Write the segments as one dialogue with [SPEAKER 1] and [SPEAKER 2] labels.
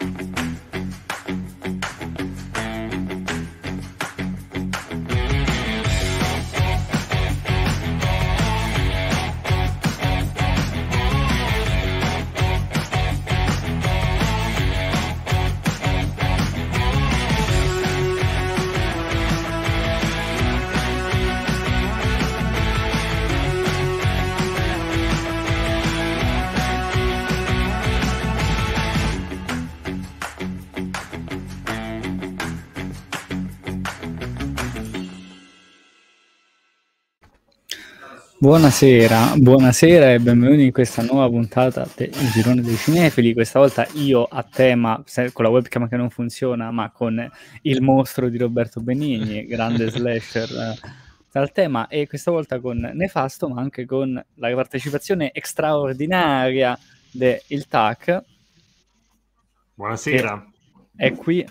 [SPEAKER 1] Thank you.
[SPEAKER 2] Buonasera, buonasera e benvenuti in questa nuova puntata del Girone dei Cinefili. Questa volta io a tema, con la webcam che non funziona, ma con il mostro di Roberto Benigni, grande slasher dal eh, tema, e questa volta con Nefasto, ma anche con la partecipazione straordinaria del TAC. Buonasera. È qui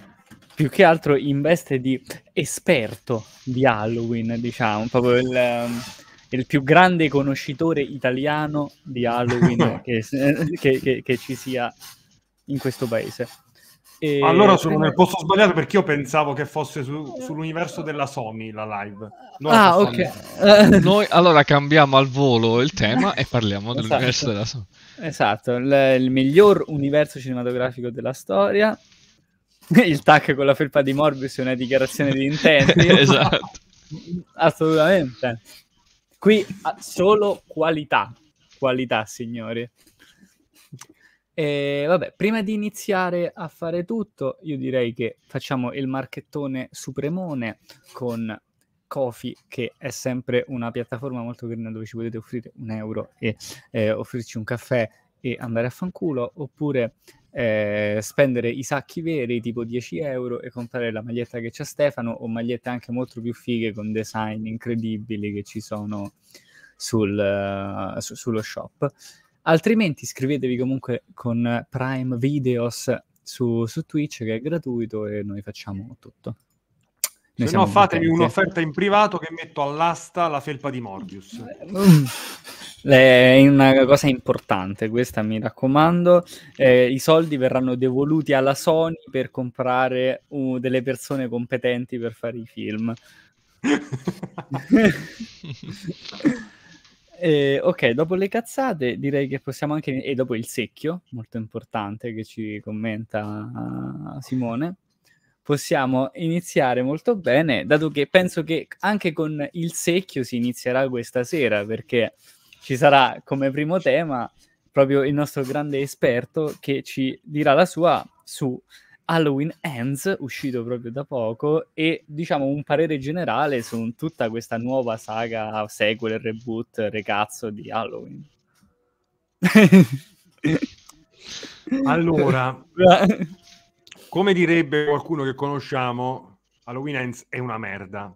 [SPEAKER 2] più che altro in veste di esperto di Halloween, diciamo, proprio il ehm, il più grande conoscitore italiano di Halloween che, eh, che, che, che, ci sia in questo
[SPEAKER 3] paese. E... Allora sono nel posto sbagliato perché io pensavo che fosse su, sull'universo della Sony la live. Non ah, ok.
[SPEAKER 4] Noi allora cambiamo al volo il tema e parliamo esatto. dell'universo della Sony.
[SPEAKER 2] Esatto, il, il miglior universo cinematografico della storia. Il tac con la felpa di Morbius è una dichiarazione di intenti. esatto. Assolutamente. Qui solo qualità, qualità signori. E vabbè, prima di iniziare a fare tutto, io direi che facciamo il marchettone supremone con Kofi, che è sempre una piattaforma molto grande dove ci potete offrire un euro e eh, offrirci un caffè e andare a fanculo, oppure eh, spendere i sacchi veri tipo 10 euro e comprare la maglietta che c'è Stefano o magliette anche molto più fighe con design incredibili che ci sono sul, uh, su, sullo shop. Altrimenti iscrivetevi comunque con Prime Videos su, su Twitch che è gratuito e noi facciamo tutto. Noi Se no fatemi contenti. un'offerta
[SPEAKER 3] in privato che metto all'asta la felpa di Morbius. Mm.
[SPEAKER 2] Eh, è una cosa importante questa, mi raccomando. Eh, I soldi verranno devoluti alla Sony per comprare uh, delle persone competenti per fare i film. eh, ok, dopo le cazzate direi che possiamo anche... E dopo il secchio, molto importante, che ci commenta uh, Simone possiamo iniziare molto bene, dato che penso che anche con il secchio si inizierà questa sera, perché ci sarà come primo tema proprio il nostro grande esperto che ci dirà la sua su Halloween Ends, uscito proprio da poco, e diciamo un parere generale su tutta questa nuova saga, sequel, reboot, recazzo di Halloween.
[SPEAKER 3] allora, come direbbe qualcuno che conosciamo, Halloween Ends è una merda.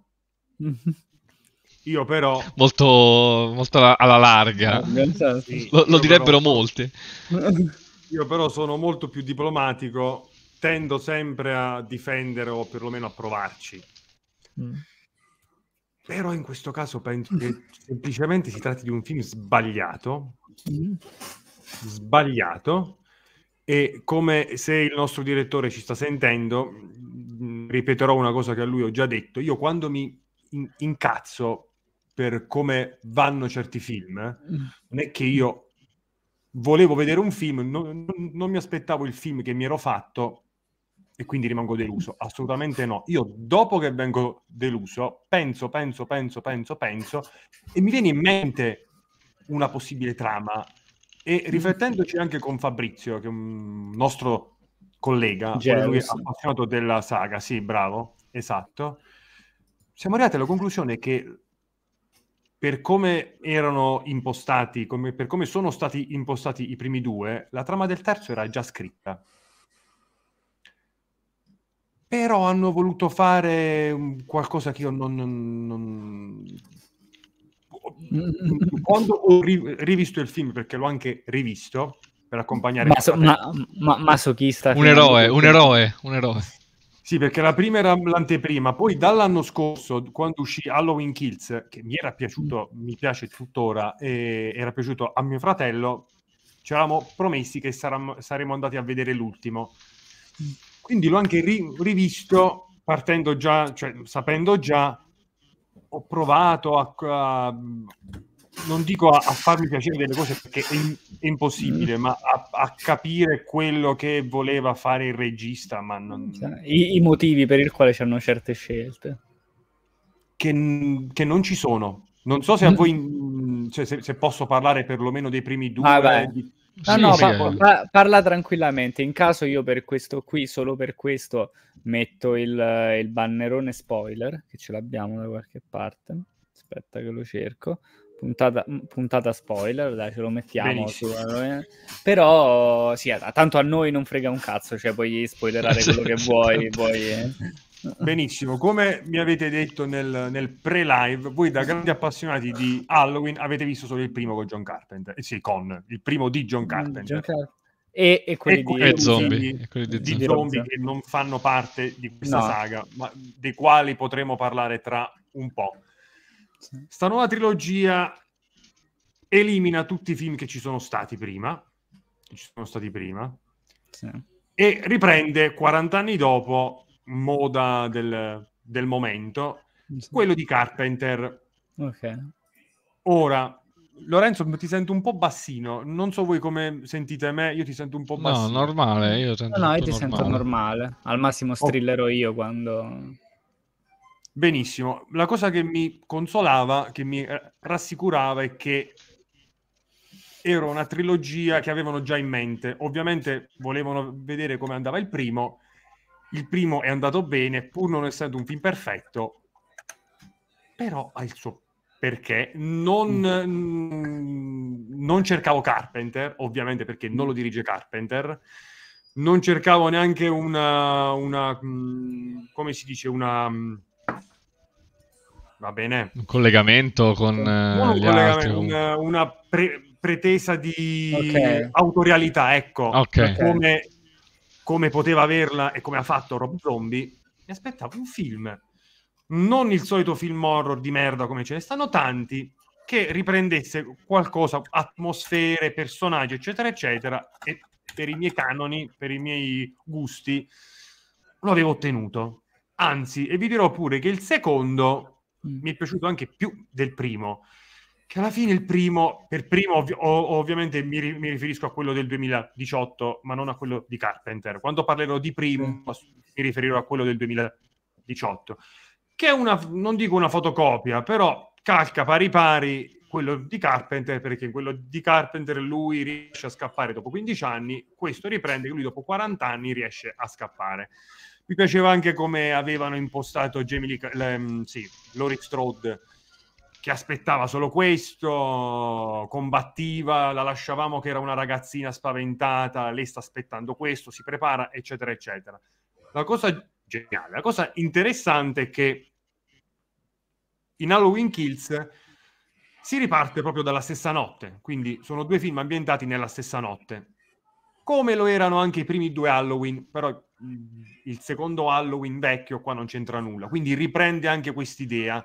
[SPEAKER 3] Io però...
[SPEAKER 4] Molto, molto alla larga. Eh, sì, lo, lo direbbero però... molti.
[SPEAKER 3] Io però sono molto più diplomatico, tendo sempre a difendere o perlomeno a provarci. Mm. Però in questo caso penso che semplicemente si tratti di un film sbagliato. Mm. Sbagliato e come se il nostro direttore ci sta sentendo, ripeterò una cosa che a lui ho già detto, io quando mi incazzo per come vanno certi film, non è che io volevo vedere un film, non, non mi aspettavo il film che mi ero fatto e quindi rimango deluso, assolutamente no. Io dopo che vengo deluso, penso, penso, penso, penso, penso e mi viene in mente una possibile trama e riflettendoci anche con Fabrizio, che è un nostro collega, lui è appassionato della saga, sì, bravo, esatto, siamo arrivati alla conclusione che per come erano impostati, come, per come sono stati impostati i primi due, la trama del terzo era già scritta. Però hanno voluto fare qualcosa che io non, non, non quando ho ri- rivisto il film, perché l'ho anche rivisto per accompagnare Maso- ma, ma- masochista. Un eroe, un eroe, un eroe. Sì, perché la prima era l'anteprima, poi dall'anno scorso, quando uscì Halloween Kills, che mi era piaciuto, mi piace tuttora, e era piaciuto a mio fratello, ci eravamo promessi che saremmo, saremmo andati a vedere l'ultimo. Quindi l'ho anche ri- rivisto partendo già, cioè sapendo già ho provato a, a non dico a, a, farmi piacere delle cose perché è, in, è impossibile, mm. ma a, a, capire quello che voleva fare il regista. Ma non... Cioè, I, I, motivi per il quale c'erano certe scelte che, che, non ci sono. Non so se a voi, mm, cioè, se, se, posso parlare perlomeno dei primi due, ah, di, No, sì, no, sì. Eh. Pa-
[SPEAKER 2] pa- parla tranquillamente. In caso io per questo qui, solo per questo, metto il, il bannerone spoiler, che ce l'abbiamo da qualche parte. Aspetta che lo cerco. Puntata, puntata, spoiler, dai, ce lo mettiamo.
[SPEAKER 1] Eh.
[SPEAKER 2] Però, sì, eh, tanto a noi non frega un cazzo, cioè puoi spoilerare quello che vuoi. vuoi eh.
[SPEAKER 3] Benissimo, come mi avete detto nel, nel, pre-live, voi da grandi appassionati di Halloween avete visto solo il primo con John Carpenter, eh, sì, con il primo di John mm, Carpenter. John Car- e, e, quelli, e quelli di, zombie, di, e quelli di, zombie che non fanno parte di questa no. saga, ma dei quali potremo parlare tra un po'. Sta nuova trilogia elimina tutti i film che ci sono stati prima, ci sono stati prima sì. e riprende 40 anni dopo moda del, del momento, sì. quello di Carpenter. Ok. Ora, Lorenzo, ti sento un po' bassino. Non so voi come sentite me, io ti sento un po' bassino. No,
[SPEAKER 4] normale, io sento No, no
[SPEAKER 3] io ti normale. sento normale. Al massimo strillerò
[SPEAKER 2] oh. io quando...
[SPEAKER 3] Benissimo. La cosa che mi consolava, che mi rassicurava è che era una trilogia che avevano già in mente. Ovviamente volevano vedere come andava il primo il primo è andato bene, pur non essendo un film perfetto, però ha il suo perché. Non, mm. mm non cercavo Carpenter, ovviamente perché non lo dirige Carpenter, non cercavo neanche una, una mm, come si dice, una... Mm, va bene. Un
[SPEAKER 4] collegamento con un eh, gli collegamento, altri.
[SPEAKER 3] Una, una pre- pretesa di okay. autorialità, ecco, okay. come come poteva averla e come ha fatto Rob Zombie, mi aspettavo un film. Non il solito film horror di merda come ce ne stanno tanti, che riprendesse qualcosa, atmosfere, personaggi, eccetera, eccetera. E per i miei canoni, per i miei gusti, lo avevo ottenuto. Anzi, e vi dirò pure che il secondo mm. mi è piaciuto anche più del primo che alla fine il primo, per primo ov- ov- ovviamente mi, ri- mi, riferisco a quello del 2018, ma non a quello di Carpenter. Quando parlerò di primo mi riferirò a quello del 2018, che è una, non dico una fotocopia, però calca pari pari quello di Carpenter, perché in quello di Carpenter lui riesce a scappare dopo 15 anni, questo riprende che lui dopo 40 anni riesce a scappare. Mi piaceva anche come avevano impostato Jamie Lee, l- mm, sì, Laurie Strode che aspettava solo questo, combattiva, la lasciavamo che era una ragazzina spaventata, lei sta aspettando questo, si prepara, eccetera, eccetera. La cosa geniale, la cosa interessante è che in Halloween Kills si riparte proprio dalla stessa notte, quindi sono due film ambientati nella stessa notte, come lo erano anche i primi due Halloween, però mm, il secondo Halloween vecchio qua non c'entra nulla, quindi riprende anche quest'idea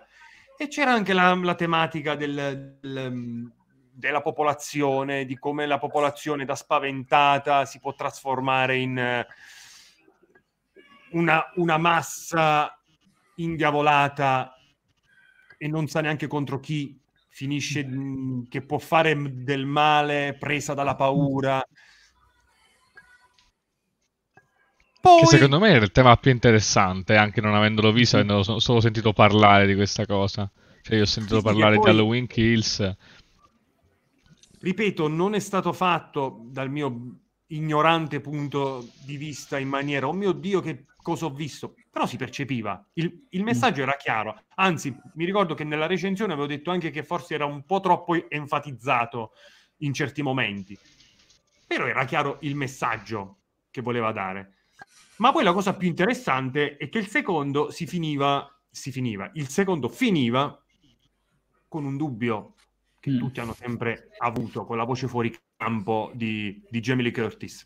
[SPEAKER 3] e c'era anche la, la tematica del, del, mm, della popolazione, di come la popolazione da spaventata si può trasformare in eh, una, una massa indiavolata e non sa neanche contro chi finisce mm, che può fare del male presa dalla paura
[SPEAKER 4] Poi... Che secondo me è il tema più interessante, anche non avendolo visto, avendo so- solo sentito parlare di questa cosa. Cioè, io ho sentito sì, parlare poi... di Halloween Kills.
[SPEAKER 3] Ripeto, non è stato fatto dal mio ignorante punto di vista in maniera, oh mio Dio, che cosa ho visto. Però si percepiva, il, il mm. messaggio era chiaro. Anzi, mi ricordo che nella recensione avevo detto anche che forse era un po' troppo enfatizzato in certi momenti. Però era chiaro il messaggio che voleva dare. Ma poi la cosa più interessante è che il secondo si finiva, si finiva, il secondo finiva con un dubbio che mm. tutti hanno sempre avuto, con la voce fuori campo di, di Jamie Lee Curtis.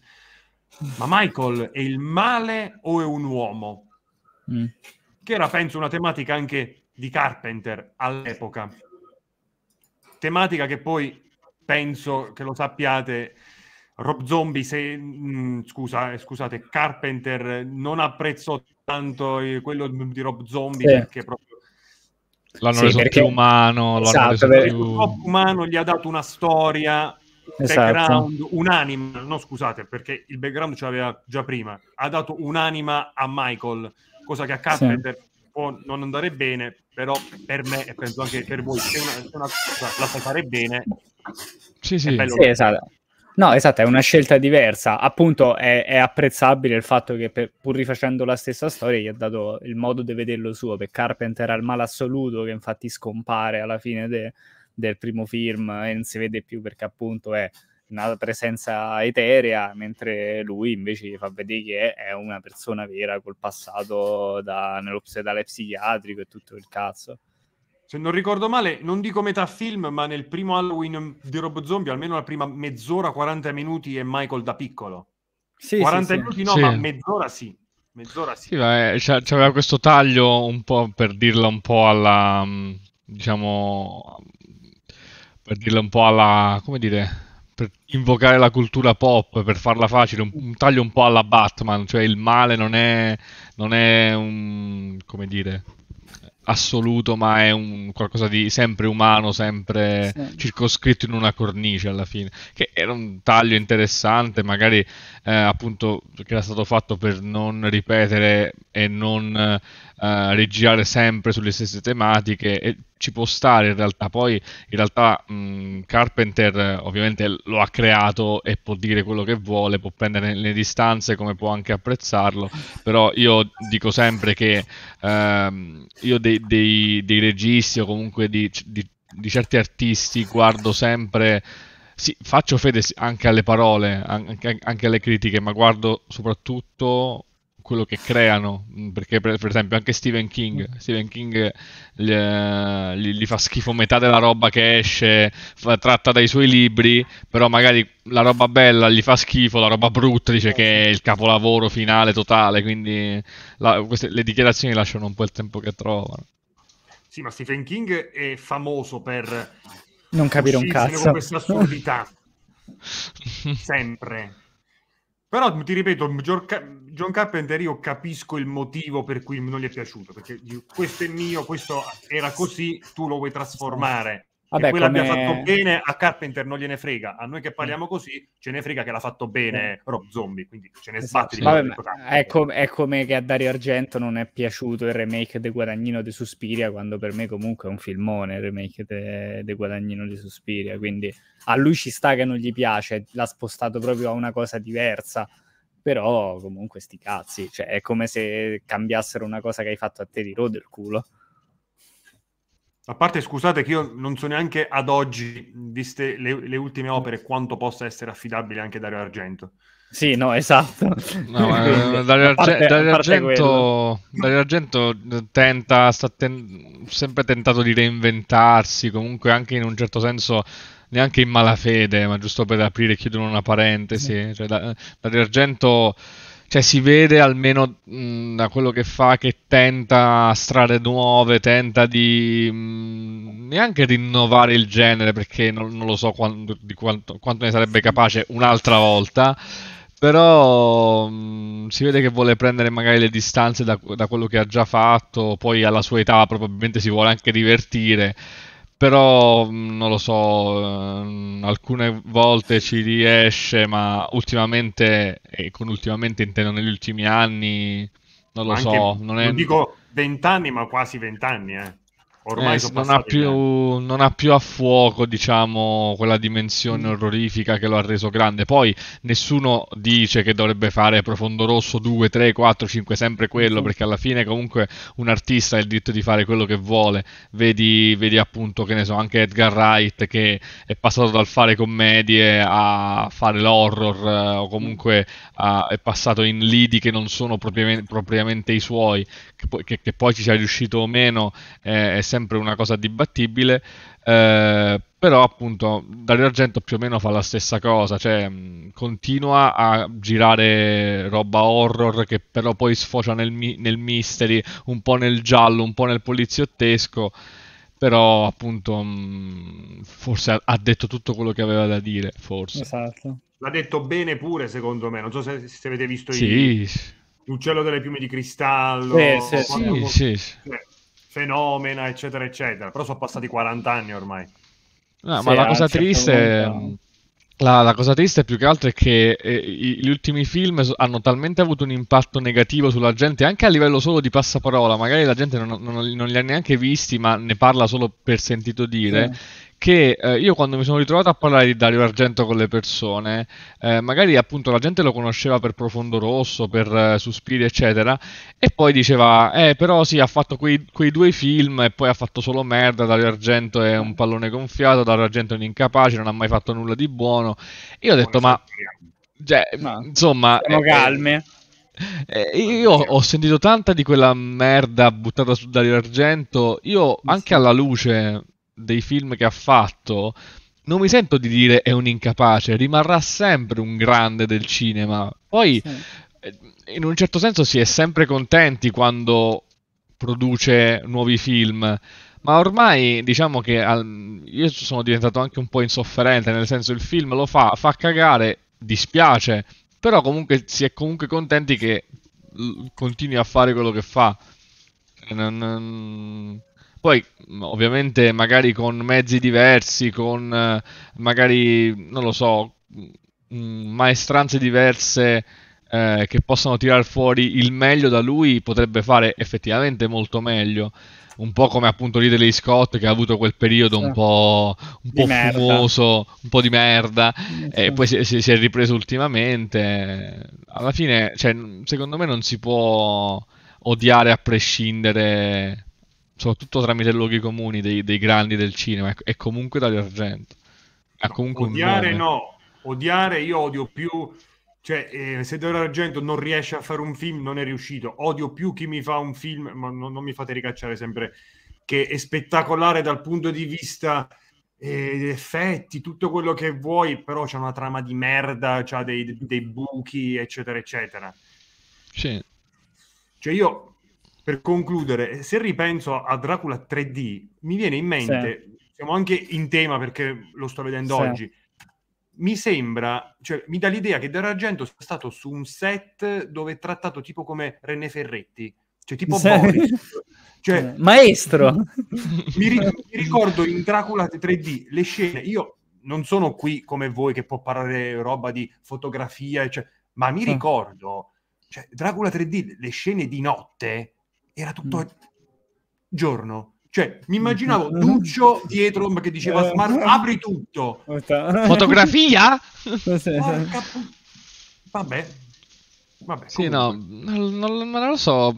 [SPEAKER 3] Ma Michael è il male o è un uomo? Mm. Che era, penso, una tematica anche di Carpenter all'epoca. Tematica che poi penso che lo sappiate Rob Zombie, se, mh, mm, scusa, eh, scusate, Carpenter, eh, non apprezzo tanto eh, quello di Rob Zombie sì. perché proprio...
[SPEAKER 1] L'hanno sì, reso perché... più umano, l'hanno esatto, reso perché... più...
[SPEAKER 3] umano gli ha dato una storia, un esatto. background, un'anima, no scusate, perché il background ce l'aveva già prima, ha dato un'anima a Michael, cosa che a Carpenter sì. può non andare bene, però per me e penso anche per voi, se una, se una cosa la sai fare bene...
[SPEAKER 2] Sì, sì. sì, esatto No, esatto, è una scelta diversa. Appunto, è, è apprezzabile il fatto che per, pur rifacendo la stessa storia gli ha dato il modo di vederlo suo, perché Carpenter era il male assoluto che infatti scompare alla fine de, del primo film e non si vede più perché appunto è una presenza eterea, mentre lui invece fa vedere che è, è una persona vera col passato da, nell'ospedale psichiatrico e tutto il cazzo
[SPEAKER 3] se non ricordo male, non dico metà film, ma nel primo Halloween di Rob Zombie, almeno la prima mezz'ora, 40 minuti è Michael da piccolo.
[SPEAKER 4] Sì, 40 sì, minuti sì. no, sì. ma
[SPEAKER 3] mezz'ora sì. Mezz'ora sì.
[SPEAKER 4] Vabbè, eh, c'aveva questo taglio un po' per dirla un po' alla mm, diciamo per dirla un po' alla come dire per invocare la cultura pop, per farla facile, un, un, taglio un po' alla Batman, cioè il male non è, non è un, come dire, assoluto, ma è un qualcosa di sempre umano, sempre sì. circoscritto in una cornice alla fine. Che era un taglio interessante, magari eh, appunto che era stato fatto per non ripetere e non eh, rigirare sempre sulle stesse tematiche. E ci può stare in realtà, poi in realtà mh, Carpenter eh, ovviamente lo ha creato e può dire quello che vuole, può prendere le distanze come può anche apprezzarlo, però io dico sempre che ehm, io dei, dei, dei, registi o comunque di, di, di certi artisti guardo sempre... Sì, faccio fede anche alle parole, anche, anche alle critiche, ma guardo soprattutto quello che creano, mm, perché per, per esempio anche Stephen King, mm. Stephen King eh, gli, eh, gli, gli fa schifo metà della roba che esce, fa, tratta dai suoi libri, però magari la roba bella gli fa schifo, la roba brutta dice eh, che è il capolavoro finale totale, quindi la, queste, le dichiarazioni lasciano un po' il tempo che trovano.
[SPEAKER 3] Sì, ma Stephen King è famoso per non capire un cazzo con questa assurdità. Sempre. Però ti ripeto, John Carpenter io capisco il motivo per cui non gli è piaciuto, perché questo è mio, questo era così, tu lo vuoi trasformare Vabbè, come... l'abbia fatto bene a Carpenter non gliene frega, a noi che mm. parliamo così ce ne frega che l'ha fatto bene eh. Rob Zombie, quindi ce ne esatto. sbatti Vabbè, è,
[SPEAKER 2] com- è, come che a Dario Argento non è piaciuto il remake di Guadagnino di Suspiria, quando per me comunque è un filmone il remake di de- Guadagnino di Suspiria, quindi a lui ci sta che non gli piace, l'ha spostato proprio a una cosa diversa, però comunque sti cazzi, cioè è come se cambiassero una cosa che hai fatto a te di rode il culo.
[SPEAKER 3] A parte, scusate, che io non so neanche ad oggi, viste le, le ultime opere, quanto possa essere affidabile anche Dario Argento.
[SPEAKER 4] Sì, no, esatto. No, eh, Dario, Arge- parte, Dario, Argento, Dario, eh, Argento, tenta, sta ten- sempre tentato di reinventarsi, comunque anche in un certo senso neanche in malafede, ma giusto per aprire e chiudere una parentesi. Sì. Cioè, da- Dario Argento cioè si vede almeno mh, mm, da quello che fa che tenta strade nuove, tenta di mh, mm, neanche rinnovare il genere perché non, non lo so quando, di quanto, quanto, ne sarebbe capace un'altra volta. Però mh, mm, si vede che vuole prendere magari le distanze da, da quello che ha già fatto, poi alla sua età probabilmente si vuole anche divertire però mm, non lo so, mm, alcune volte ci riesce, ma ultimamente, e con ultimamente intendo negli ultimi anni, non lo Anche, so. Non, è... non dico
[SPEAKER 3] vent'anni, ma quasi vent'anni, eh. Ormai eh, non, ha più,
[SPEAKER 4] non, ha più, a fuoco, diciamo, quella dimensione mm. orrorifica che lo ha reso grande. Poi nessuno dice che dovrebbe fare Profondo Rosso 2, 3, 4, 5, sempre quello, mm. perché alla fine comunque un artista ha il diritto di fare quello che vuole. Vedi, vedi appunto, che ne so, anche Edgar Wright che è passato dal fare commedie a fare l'horror eh, o mm. comunque a, è passato in lidi che non sono propriamente, propriamente i suoi, che, che, che poi ci sia riuscito o meno. Eh, sempre una cosa dibattibile, eh, però appunto Dario Argento più o meno fa la stessa cosa, cioè mh, mm, continua a girare roba horror che però poi sfocia nel, mi- nel mystery, un po' nel giallo, un po' nel poliziottesco, però appunto mh, mm, forse ha, ha detto tutto quello che aveva da dire, forse. Esatto.
[SPEAKER 3] L'ha detto bene pure secondo me, non so se, se avete visto sì. i... L'uccello delle piume di cristallo. Sì, sì, sì, sì. Cioè, fenomena, eccetera, eccetera. Però sono passati 40 anni ormai. No,
[SPEAKER 4] ma la cosa triste... Momento... La, la, cosa triste più che altro è che eh, gli ultimi film hanno talmente avuto un impatto negativo sulla gente, anche a livello solo di passaparola, magari la gente non, non, non li ha neanche visti, ma ne parla solo per sentito dire, sì che eh, io quando mi sono ritrovato a parlare di Dario Argento con le persone, eh, magari appunto la gente lo conosceva per Profondo Rosso, per eh, Suspiri, eccetera, e poi diceva, eh però sì, ha fatto quei, quei, due film e poi ha fatto solo merda, Dario Argento è un pallone gonfiato, Dario Argento è un incapace, non ha mai fatto nulla di buono. Io ho detto, ma... Cioè, no, insomma... Siamo eh, calme. Eh, eh, io ho sentito tanta di quella merda buttata su Dario Argento. Io anche alla luce dei film che ha fatto, non mi sento di dire è un incapace, rimarrà sempre un grande del cinema. Poi, sì. Eh, in un certo senso, si è sempre contenti quando produce nuovi film. Ma ormai diciamo che al, io sono diventato anche un po' insofferente, nel senso il film lo fa, fa cagare, dispiace, però comunque si è comunque contenti che continui a fare quello che fa. Non, non... Poi mm, ovviamente magari con mezzi diversi, con eh, magari, non lo so, mm, mm, maestranze diverse eh, che possano tirar fuori il meglio da lui, potrebbe fare effettivamente molto meglio. Un po' come appunto Ridley Scott che ha avuto quel periodo un po', un po fumoso, un po' di merda, e eh, poi si, si, è ripreso ultimamente. Alla fine, cioè, secondo me non si può odiare a prescindere soprattutto tramite luoghi comuni dei, dei grandi del cinema, è, comunque Dario Argento. Ha comunque odiare
[SPEAKER 3] no, odiare io odio più, cioè eh, se Dario Argento non riesce a fare un film non è riuscito, odio più chi mi fa un film, ma non, non mi fate ricacciare sempre, che è spettacolare dal punto di vista eh, effetti, tutto quello che vuoi, però c'è una trama di merda, c'ha dei, dei buchi, eccetera, eccetera. Sì. Cioè io per concludere, se ripenso a Dracula 3D, mi viene in mente, sì. siamo anche in tema perché lo sto vedendo sì. oggi, mi sembra, cioè mi dà l'idea che D'Argento sia stato su un set dove è trattato tipo come René Ferretti, cioè tipo sì. Boris. Cioè, Maestro! Mi, mi ricordo in Dracula 3D le scene, io non sono qui come voi che può parlare roba di fotografia, cioè, ma mi ricordo, cioè, Dracula 3D, le scene di notte era tutto mm. giorno. Cioè, mi mm. immaginavo mm. Duccio dietro che diceva eh. Smart, apri tutto. Fotografia?
[SPEAKER 4] Porca... Vabbè, Vabbè, sì, no, non, non, non, lo so,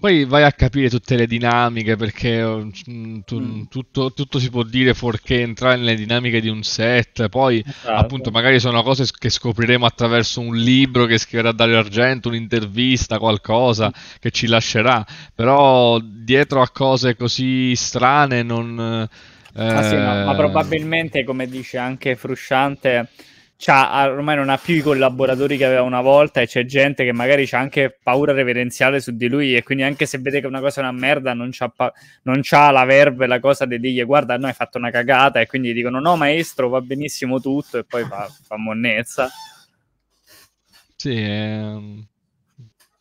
[SPEAKER 4] poi vai a capire tutte le dinamiche perché mm, tu, mm. tutto, tutto, si può dire fuorché entrare nelle dinamiche di un set, poi esatto. appunto magari sono cose che scopriremo attraverso un libro che scriverà Dario Argento, un'intervista, qualcosa mm. che ci lascerà, però dietro a cose così strane non... Eh... Ah, sì, no, ma eh,
[SPEAKER 2] probabilmente come dice anche Frusciante ormai non ha più i collaboratori che aveva una volta e c'è gente che magari ha anche paura reverenziale su di lui e quindi anche se vede che una cosa è una merda non c'ha, pa- non c'ha la verve, la cosa di dirgli guarda noi hai fatto una cagata e quindi dicono no maestro va benissimo tutto e poi fa, fa monnezza.
[SPEAKER 4] Sì, è...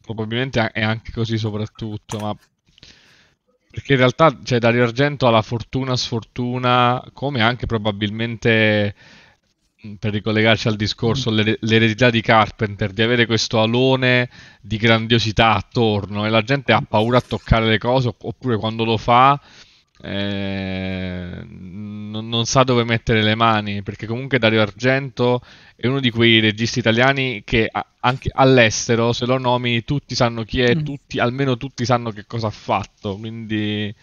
[SPEAKER 4] probabilmente è anche così soprattutto, ma perché in realtà cioè, Dario Argento ha la fortuna, sfortuna, come anche probabilmente Mm, per ricollegarci al discorso, mm. l'er- l'eredità di Carpenter, di avere questo alone di grandiosità attorno e la gente ha paura a toccare le cose oppure quando lo fa eh, non, non, sa dove mettere le mani perché comunque Dario Argento è uno di quei registi italiani che a- anche all'estero se lo nomi tutti sanno chi è, mm. tutti, almeno tutti sanno che cosa ha fatto, quindi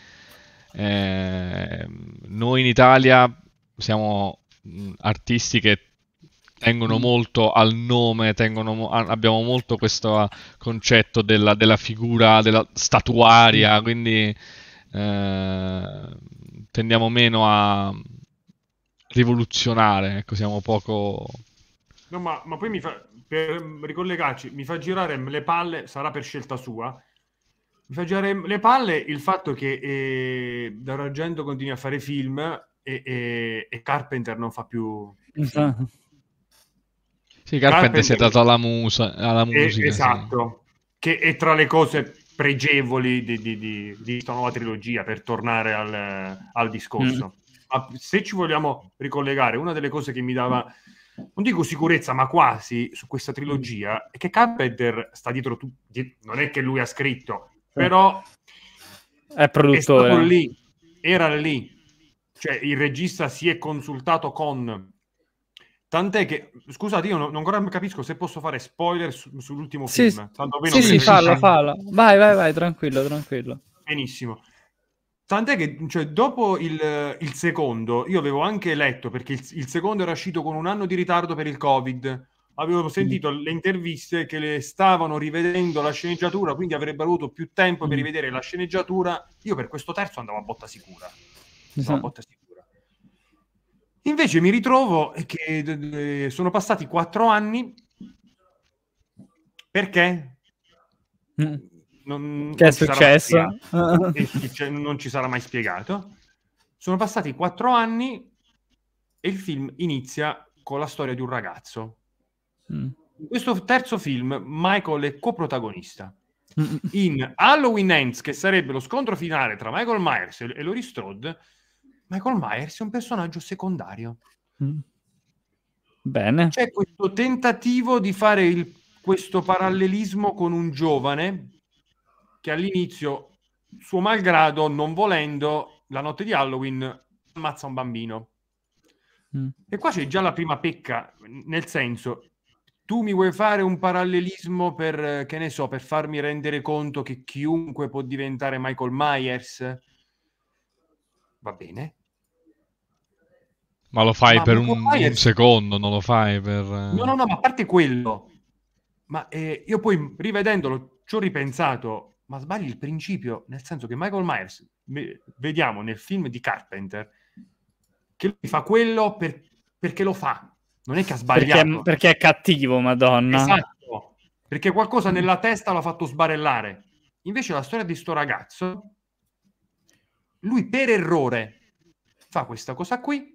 [SPEAKER 4] eh, noi in Italia siamo Mm, artistiche tengono mm. molto al nome, tengono, abbiamo molto questo ah, concetto della, della figura della statuaria, mm. quindi eh, tendiamo meno a rivoluzionare, ecco, siamo poco...
[SPEAKER 3] No, ma, ma poi mi fa, per ricollegarci, mi fa girare le palle, sarà per scelta sua, mi fa girare le palle il fatto che eh, da continui a fare film e, e, e Carpenter non fa più... Esatto.
[SPEAKER 4] Sì, Carpenter, Carpenter si è dato alla, musa, alla musica. E,
[SPEAKER 3] esatto, sì. che è tra le cose pregevoli di, di, di, di questa nuova trilogia, per tornare al, al discorso. Mm. Ma se ci vogliamo ricollegare, una delle cose che mi dava non dico sicurezza, ma quasi su questa trilogia, è che Carpenter sta dietro tutti, non è che lui ha scritto, però è produttore. Lì, era lì cioè il regista si è consultato con... Tant'è che, scusate, io non, ancora capisco se posso fare spoiler su, sull'ultimo sì, film. Tanto sì, sì, falla, falla. Vai, vai, vai, tranquillo, tranquillo. Benissimo. Tant'è che cioè, dopo il, il, secondo, io avevo anche letto, perché il, il, secondo era uscito con un anno di ritardo per il Covid, avevo mm. sentito mm. le interviste che le stavano rivedendo la sceneggiatura, quindi avrebbero avuto più tempo per mm. rivedere la sceneggiatura. Io per questo terzo andavo a botta sicura sono una botta sicura. Invece mi ritrovo che sono passati quattro anni perché mm. non, che non è successo? non ci sarà mai spiegato. Sono passati quattro anni e il film inizia con la storia di un ragazzo. Mm. In questo terzo film Michael è coprotagonista. Mm. In Halloween Ends, che sarebbe lo scontro finale tra Michael Myers e Lori Strode, Michael Myers è un personaggio secondario. Mm. Bene. C'è questo tentativo di fare il, questo parallelismo con un giovane che all'inizio, suo malgrado, non volendo, la notte di Halloween ammazza un bambino. Mm. E qua c'è già la prima pecca, nel senso, tu mi vuoi fare un parallelismo per, che ne so, per farmi rendere conto che chiunque può diventare Michael Myers? Va bene,
[SPEAKER 4] ma lo fai ma per un, fai un secondo, non lo fai per... No,
[SPEAKER 3] no, no, ma a parte quello. Ma eh, io poi rivedendolo ci ho ripensato, ma sbagli il principio, nel senso che Michael Myers, vediamo nel film di Carpenter, che lui fa quello per, perché lo fa, non è che ha sbagliato. Perché, perché,
[SPEAKER 2] è cattivo, madonna.
[SPEAKER 3] Esatto, perché qualcosa nella testa l'ha fatto sbarellare. Invece la storia di sto ragazzo, lui per errore fa questa cosa qui,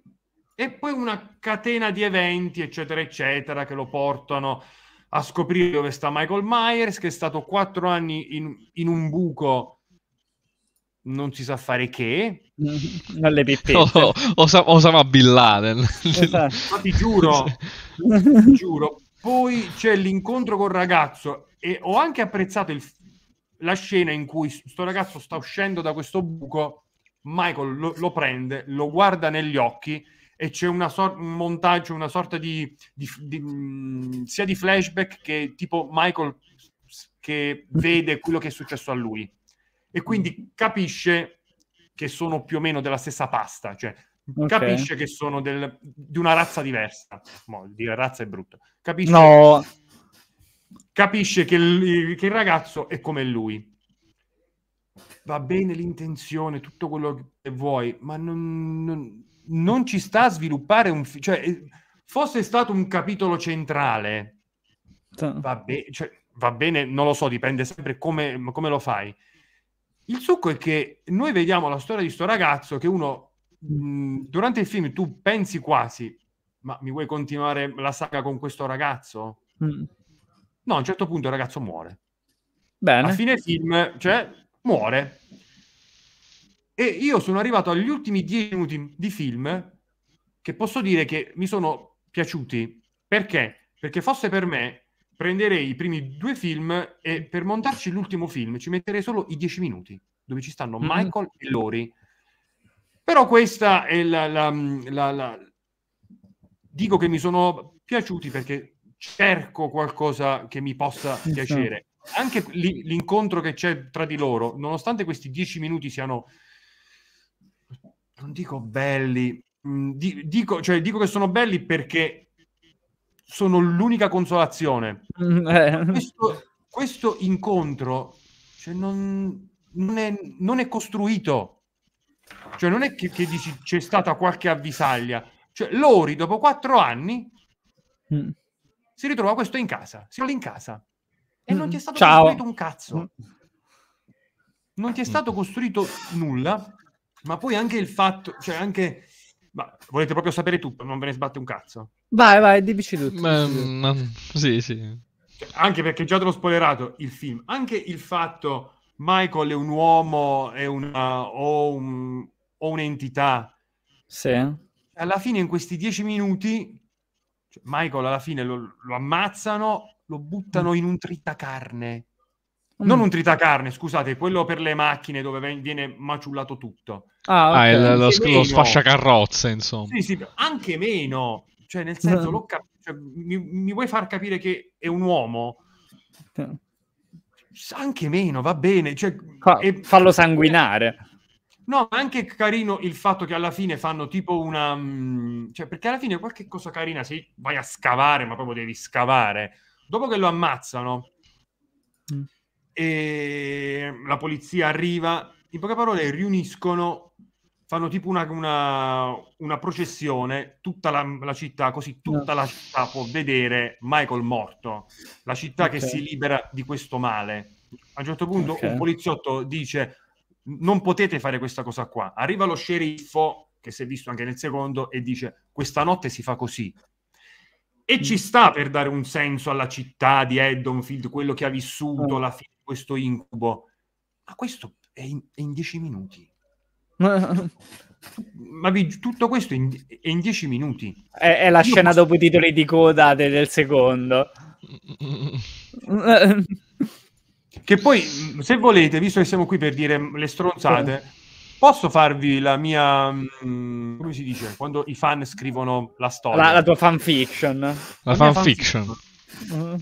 [SPEAKER 3] e poi una catena di eventi, eccetera, eccetera, che lo portano a scoprire dove sta Michael Myers, che è stato quattro anni in, in un buco non si sa fare che
[SPEAKER 4] dalle pipette. oh, Osama, Osama Bin Laden esatto. ma ti giuro,
[SPEAKER 3] ti giuro poi c'è l'incontro col ragazzo e ho anche apprezzato il, la scena in cui questo ragazzo sta uscendo da questo buco Michael lo, lo prende, lo guarda negli occhi e c'è una sor- un montaggio, una sorta di, di, di, mm, sia di flashback che tipo Michael che vede quello che è successo a lui e quindi capisce che sono più o meno della stessa pasta, cioè okay. capisce che sono del, di una razza diversa. Mo, dire razza è brutto. Capisce, no. capisce che, il, che il ragazzo è come lui va bene l'intenzione, tutto quello che vuoi, ma non, non, non ci sta a sviluppare un... Fi- cioè, eh, fosse stato un capitolo centrale, va, be- cioè, va, bene, non lo so, dipende sempre come, come lo fai. Il succo è che noi vediamo la storia di sto ragazzo che uno durante il film tu pensi quasi, ma mi vuoi continuare la saga con questo ragazzo? Mm. No, a un certo punto il ragazzo muore. Bene. A fine film, cioè, muore. E io sono arrivato agli ultimi dieci minuti di film che posso dire che mi sono piaciuti. Perché? Perché fosse per me, prenderei i primi due film e per montarci l'ultimo film ci metterei solo i dieci minuti, dove ci stanno mm-hmm. Michael e Lori. Però questa è la, la, mm, la, la... Dico che mi sono piaciuti perché cerco qualcosa che mi possa piacere anche l'incontro che c'è tra di loro, nonostante questi dieci minuti siano non dico belli, mm, dico, cioè, dico che sono belli perché sono l'unica consolazione. Mm, eh. Questo, questo, incontro cioè, non, non, è, non, è, costruito. Cioè, non è che, che dici c'è stata qualche avvisaglia. Cioè, Lori, dopo quattro anni, mm. si ritrova questo in casa. Si in casa. E mm. non ti è stato Ciao. costruito un cazzo. Mm. Non ti è stato costruito nulla ma poi anche il fatto, cioè anche... Ma volete proprio sapere tutto, non ve ne sbatte un cazzo.
[SPEAKER 4] Vai, vai, dici tutto. Ma, ma, sì, sì.
[SPEAKER 3] Cioè, anche perché già te l'ho spoilerato il film. Anche il fatto Michael è un uomo è una, o, un, o un'entità. Sì. Alla fine in questi dieci minuti cioè, Michael alla fine lo, lo ammazzano, lo buttano mm. in un tritacarne Mm. Non un tritacarne, scusate, quello per le macchine dove viene maciullato tutto. Ah, ah okay. ah lo, lo, lo sfasciacarrozze, insomma. Sì, sì, anche meno. Cioè, nel senso, no. Mm. cap- cioè, mi, mi, vuoi far capire che è un uomo? No. Anche meno, va bene. Cioè, Fa, è... Fallo sanguinare. No, anche carino il fatto che alla fine fanno tipo una... Mm, cioè, perché alla fine qualche cosa carina, se vai a scavare, ma proprio devi scavare, dopo che lo ammazzano... Mm e la polizia arriva, in poche parole riuniscono, fanno tipo una, una, una processione, tutta la, la, città, così tutta no. la città può vedere Michael morto, la città okay. che si libera di questo male. A un certo punto okay. un poliziotto dice non potete fare questa cosa qua. Arriva lo sceriffo, che si è visto anche nel secondo, e dice questa notte si fa così. E ci mm. sta per dare un senso alla città di Eddonfield, quello che ha vissuto, ah. la fine questo incubo. Ma questo è in, è in dieci minuti. Ma vi, tutto questo in, è in dieci minuti.
[SPEAKER 2] È, è la Io scena posso... dopo i titoli di
[SPEAKER 3] coda del, del secondo. che poi, se volete, visto che siamo qui per dire le stronzate, posso farvi la mia... Mm, come si dice? Quando i fan scrivono la storia. La, la tua fanfiction.
[SPEAKER 1] La, la fanfiction.
[SPEAKER 3] Fan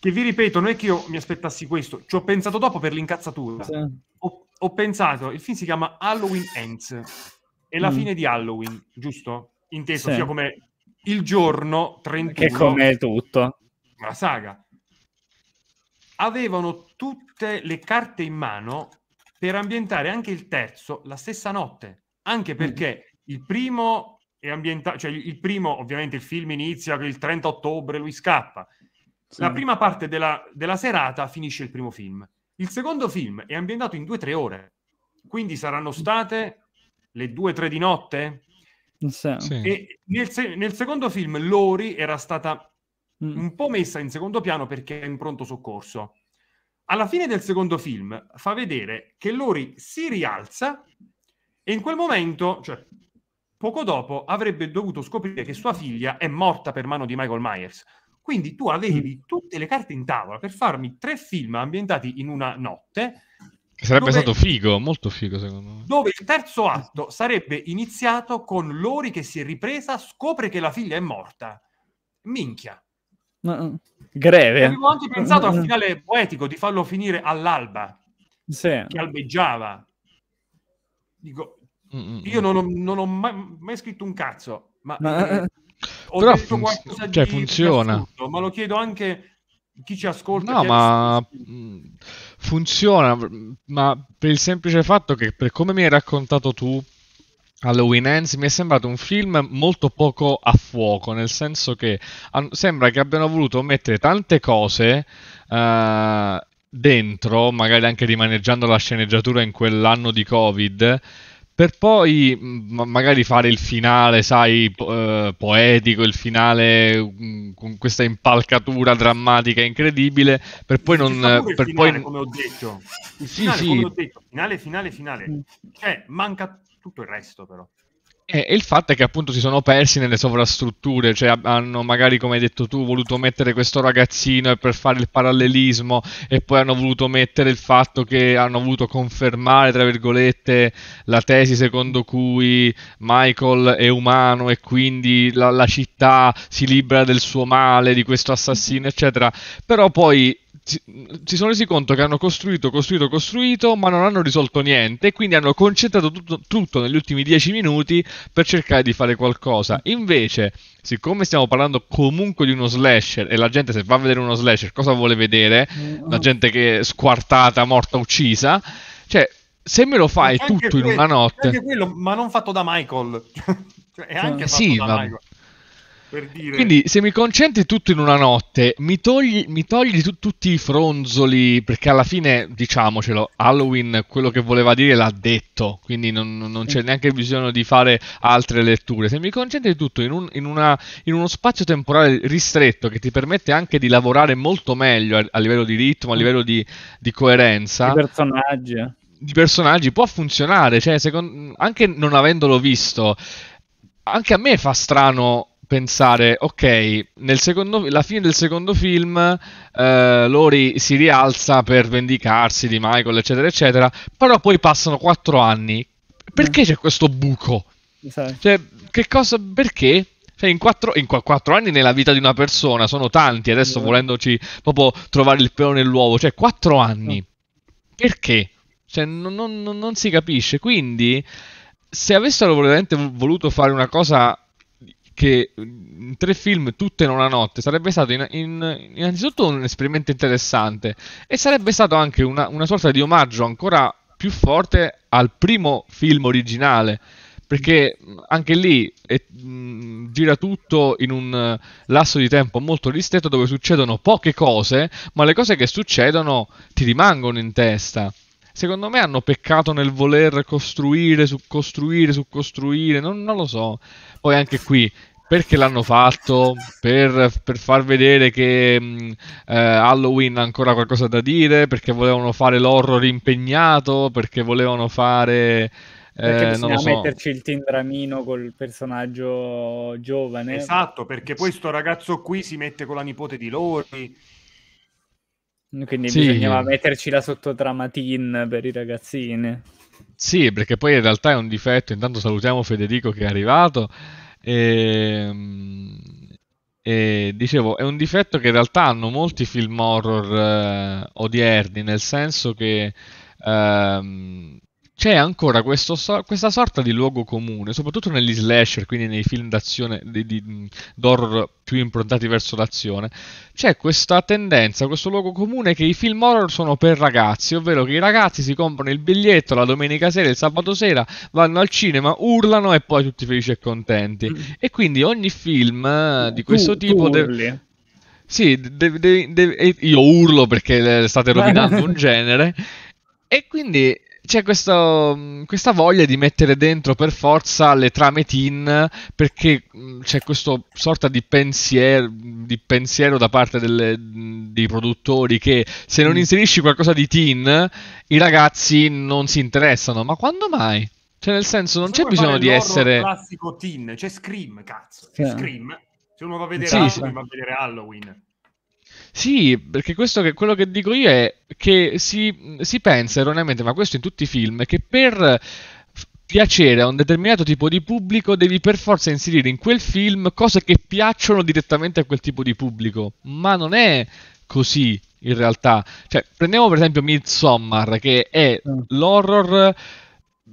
[SPEAKER 3] che vi ripeto, non è che io mi aspettassi questo, ci ho pensato dopo per l'incazzatura. Sì. Ho, ho, pensato, il film si chiama Halloween Ends, è la mm. fine di Halloween, giusto? Inteso sì. sia come il giorno 31. Che come
[SPEAKER 2] tutto.
[SPEAKER 3] La saga. Avevano tutte le carte in mano per ambientare anche il terzo la stessa notte, anche mm. perché mm. il primo è ambientato, cioè il primo ovviamente il film inizia il 30 ottobre, lui scappa, sì. La prima parte della, della serata finisce il primo film. Il secondo film è ambientato in due o tre ore, quindi saranno state le due o tre di notte.
[SPEAKER 2] Sì. E
[SPEAKER 3] nel, nel, secondo film Lori era stata mm. un po' messa in secondo piano perché è in pronto soccorso. Alla fine del secondo film fa vedere che Lori si rialza e in quel momento, cioè poco dopo, avrebbe dovuto scoprire che sua figlia è morta per mano di Michael Myers. Quindi tu mm. avevi tutte le carte in tavola per farmi tre film ambientati in una notte.
[SPEAKER 4] Sarebbe dove, stato figo, molto figo secondo me.
[SPEAKER 3] Dove il terzo atto sarebbe iniziato con Lori che si è ripresa, scopre che la figlia è morta. Minchia.
[SPEAKER 2] No, greve.
[SPEAKER 3] avevo anche pensato al finale poetico di farlo finire all'alba, sì. che albeggiava. Dico, mm, mm, io non ho, non ho mai, mai, scritto un cazzo, ma... ma... Eh, ho Però detto funz- qualcosa cioè, funziona. Assurdo, ma lo chiedo anche chi ci ascolta. No, ma
[SPEAKER 4] mm, funziona, ma per il semplice fatto che per come mi hai raccontato tu Halloween Ends mi è sembrato un film molto poco a fuoco, nel senso che sembra che abbiano voluto mettere tante cose uh, dentro, magari anche rimaneggiando la sceneggiatura in quell'anno di Covid, per poi mm, magari fare il finale, sai, eh, poetico, il finale mm, con questa impalcatura drammatica incredibile, per poi non... Diciamo per finale, poi... come ho detto. Il finale, sì, sì. Ho
[SPEAKER 3] detto, finale, finale, finale. Mm. Cioè, manca tutto il resto però.
[SPEAKER 4] E, il fatto è che appunto si sono persi nelle sovrastrutture, cioè hanno magari, come hai detto tu, voluto mettere questo ragazzino per fare il parallelismo e poi hanno voluto mettere il fatto che hanno voluto confermare, tra virgolette, la tesi secondo cui Michael è umano e quindi la, la città si libera del suo male, di questo assassino, eccetera. Però poi si sono resi conto che hanno costruito, costruito, costruito, ma non hanno risolto niente e quindi hanno concentrato tutto, tutto, negli ultimi dieci minuti per cercare di fare qualcosa. Invece, siccome stiamo parlando comunque di uno slasher e la gente se va a vedere uno slasher cosa vuole vedere? Mm. La gente che è squartata, morta, uccisa, cioè se me lo fai tutto quello, in una notte...
[SPEAKER 3] Quello, ma non fatto da Michael. cioè, è anche sì, fatto da Michael per dire... Quindi
[SPEAKER 4] se mi concentri tutto in una notte, mi togli, mi togli tu, tutti i fronzoli, perché alla fine, diciamocelo, Halloween quello che voleva dire l'ha detto, quindi non, non c'è mm. neanche bisogno di fare altre letture. Se mi concentri tutto in, un, in, una, in, uno spazio temporale ristretto che ti permette anche di lavorare molto meglio a, a livello di ritmo, a mm. livello di, di coerenza... Di personaggi. Eh. Di personaggi può funzionare, cioè, secondo, anche non avendolo visto anche a me fa strano pensare, ok, nel secondo, la fine del secondo film eh, Lori si rialza per vendicarsi di Michael, eccetera, eccetera, però poi passano quattro anni. Perché mm. c'è questo buco? Esatto. Cioè, che cosa, perché? Cioè, in quattro, in quattro, anni nella vita di una persona sono tanti, adesso mm. volendoci proprio trovare il pelo nell'uovo, cioè quattro anni. Mm. Perché? Cioè, non, non, non si capisce. Quindi, se avessero veramente voluto fare una cosa che in mm, tre film tutte in una notte sarebbe stato in, in, innanzitutto un esperimento interessante e sarebbe stato anche una, una, sorta di omaggio ancora più forte al primo film originale perché mm, anche lì è, mh, mm, gira tutto in un eh, lasso di tempo molto ristretto dove succedono poche cose ma le cose che succedono ti rimangono in testa secondo me hanno peccato nel voler costruire su costruire su costruire, non, non, lo so. Poi anche qui perché l'hanno fatto, per, per far vedere che mm, eh, Halloween ha ancora qualcosa da dire, perché volevano fare l'horror impegnato, perché volevano fare... Eh, perché eh, bisogna so. metterci
[SPEAKER 3] il tindramino col personaggio giovane. Esatto, perché poi sto ragazzo qui si mette con la nipote di Lori. Quindi
[SPEAKER 2] sì. bisognava metterci la sottotrama teen per i ragazzini.
[SPEAKER 4] Sì, perché poi in realtà è un difetto. Intanto salutiamo Federico che è arrivato. E, ehm, e, dicevo, è un difetto che in realtà hanno molti film horror eh, odierni, nel senso che ehm, c'è ancora questo, questa sorta di luogo comune, soprattutto negli slasher, quindi nei film d'azione di, di, mm, d'horror più improntati verso l'azione. C'è questa tendenza, questo luogo comune che i film horror sono per ragazzi, ovvero che i ragazzi si comprano il biglietto la domenica sera, e il sabato sera, vanno al cinema, urlano e poi tutti felici e contenti. Mm. E quindi ogni film eh, di questo tu, tipo tu deve. Sì, de- de- de- io urlo perché eh, state rovinando un genere. E quindi c'è questo, mm, questa voglia di mettere dentro per forza le trame teen perché mm, c'è questa sorta di pensiero, di pensiero da parte delle, mm, dei produttori che se non inserisci qualcosa di teen i ragazzi non si interessano. Ma quando mai? Cioè, nel senso, non c'è bisogno di essere.
[SPEAKER 3] classico teen, c'è Scream, cazzo. C'è Scream. Se uno va a vedere sì, Halloween, sì. va a vedere Halloween.
[SPEAKER 4] Sì, perché questo che, quello che dico io è che si, si pensa erroneamente, ma questo in tutti i film, che per piacere a un determinato tipo di pubblico devi per forza inserire in quel film cose che piacciono direttamente a quel tipo di pubblico, ma non è così in realtà. Cioè, prendiamo per esempio Midsommar, che è mm. l'horror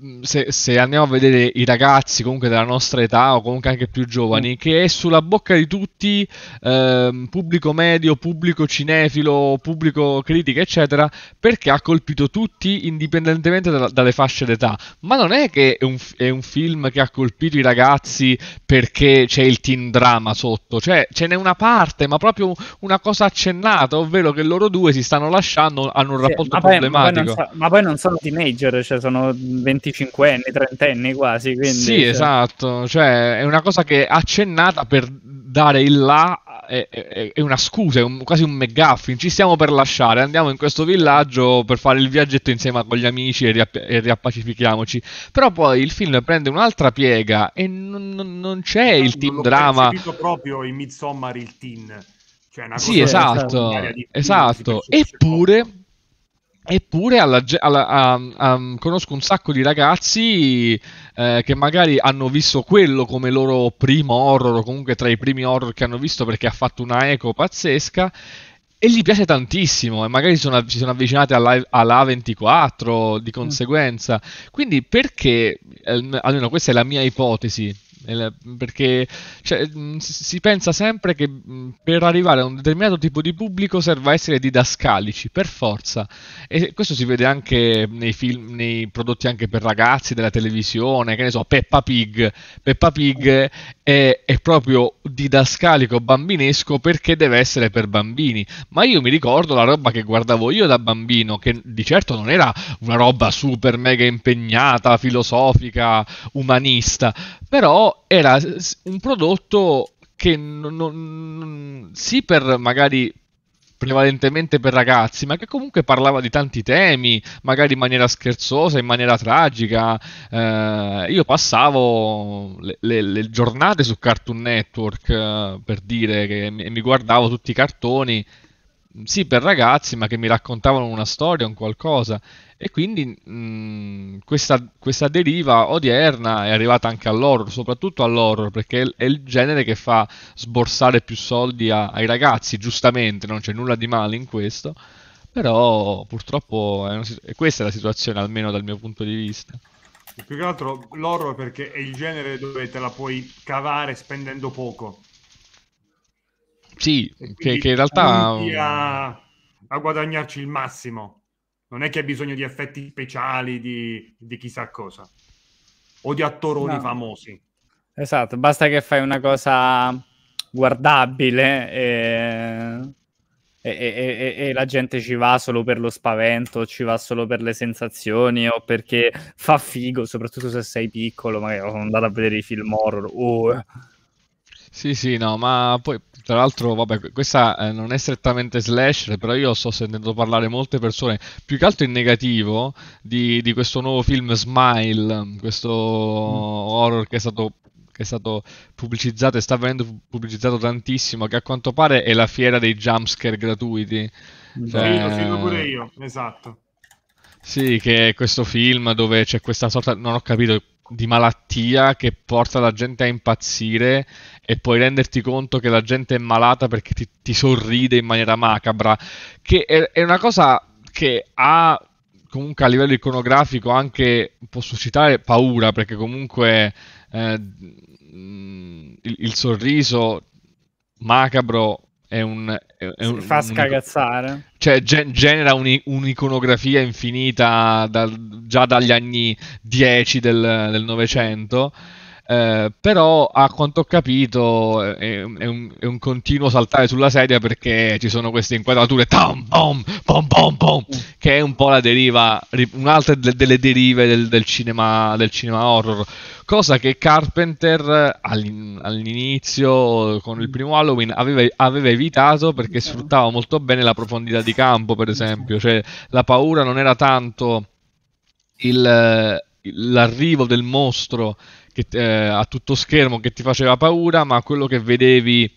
[SPEAKER 4] Mm, se, se, andiamo a vedere i ragazzi comunque della nostra età o comunque anche più giovani, mm. che è sulla bocca di tutti, eh, pubblico medio, pubblico cinefilo, pubblico critica, eccetera, perché ha colpito tutti indipendentemente da, dalle fasce d'età. Ma non è che è un, è un, film che ha colpito i ragazzi perché c'è il teen drama sotto, cioè ce n'è una parte, ma proprio una cosa accennata, ovvero che loro due si stanno lasciando, hanno un rapporto sì, ma poi, problematico. Ma poi, so,
[SPEAKER 2] ma poi non sono teenager, cioè sono 20 25enni, 30 quasi. Quindi, sì, cioè...
[SPEAKER 4] esatto, cioè è una cosa che accennata per dare il là è, è, è, una scusa, è un, quasi un McGuffin. Ci stiamo per lasciare, andiamo in questo villaggio per fare il viaggetto insieme con gli amici e, riapp- e riappacifichiamoci. Però poi il film prende un'altra piega e non, non, non c'è esatto, il team drama.
[SPEAKER 3] Ho proprio in Midsommar il teen. Cioè sì, esatto, esatto.
[SPEAKER 4] Eppure... Eppure alla, alla, a, a, conosco un sacco di ragazzi eh, che magari hanno visto quello come loro primo horror, o comunque tra i primi horror che hanno visto perché ha fatto una eco pazzesca. E gli piace tantissimo, e magari sono, si sono avvicinati alla, alla 24 di mm. conseguenza. Quindi, perché, ehm, almeno questa è la mia ipotesi, perché cioè, mm, si pensa sempre che mm, per arrivare a un determinato tipo di pubblico serva essere didascalici, per forza. E questo si vede anche nei film, nei prodotti anche per ragazzi della televisione, che ne so, Peppa Pig. Peppa Pig è, è, proprio didascalico bambinesco perché deve essere per bambini. Ma io mi ricordo la roba che guardavo io da bambino, che di certo non era una roba super mega impegnata, filosofica, umanista, però era un prodotto che non, non, sì per magari prevalentemente per ragazzi, ma che comunque parlava di tanti temi, magari in maniera scherzosa, in maniera tragica. Eh, io passavo le, le, le, giornate su Cartoon Network eh, per dire che mi, mi guardavo tutti i cartoni sì per ragazzi, ma che mi raccontavano una storia, un qualcosa. E quindi mh, mm, questa, questa, deriva odierna è arrivata anche all'horror, soprattutto all'horror, perché è il genere che fa sborsare più soldi a, ai ragazzi, giustamente, non c'è nulla di male in questo. Però purtroppo è una, questa è la situazione, almeno dal mio punto di vista.
[SPEAKER 3] Più che altro l'horror perché è il genere dove te la puoi cavare spendendo poco
[SPEAKER 4] sì, che, che, in diciamo realtà... A,
[SPEAKER 3] a guadagnarci il massimo. Non è che ha bisogno di effetti speciali, di, di chissà cosa. O di attoroni no. famosi.
[SPEAKER 2] Esatto, basta che fai una cosa guardabile e... E, e, e, e, la gente ci va solo per lo spavento, ci va solo per le sensazioni o perché fa figo, soprattutto se sei piccolo, magari sono andato a vedere i film horror. Oh.
[SPEAKER 4] Sì, sì, no, ma poi tra l'altro, vabbè, questa eh, non è strettamente slasher, però io sto sentendo parlare molte persone, più che altro in negativo, di, di questo nuovo film Smile, questo mm. horror che è stato che è stato pubblicizzato e sta venendo pubblicizzato tantissimo, che a quanto pare è la fiera dei jumpscare gratuiti. Mm. Cioè... Lo fido pure
[SPEAKER 3] io, esatto.
[SPEAKER 4] Sì, che è questo film dove c'è questa sorta, non ho capito di malattia che porta la gente a impazzire e poi renderti conto che la gente è malata perché ti, ti sorride in maniera macabra, che è, è una cosa che ha comunque a livello iconografico anche può suscitare paura perché comunque eh, il, il, sorriso macabro è un, è, è un, fa scagazzare. Cioè, gen- genera un, un'iconografia infinita da, già dagli anni 10 del Novecento. Eh, però a quanto ho capito è, è, un, è, un, continuo saltare sulla sedia perché ci sono queste inquadrature tam, bom, bom, bom, bom, mm. che è un po' la deriva, un'altra delle derive del, del, cinema, del cinema horror, cosa che Carpenter all'inizio con il primo Halloween aveva, aveva evitato perché sfruttava molto bene la profondità di campo, per esempio, cioè la paura non era tanto... Il, l'arrivo del mostro che, eh, a tutto schermo che ti faceva paura, ma quello che vedevi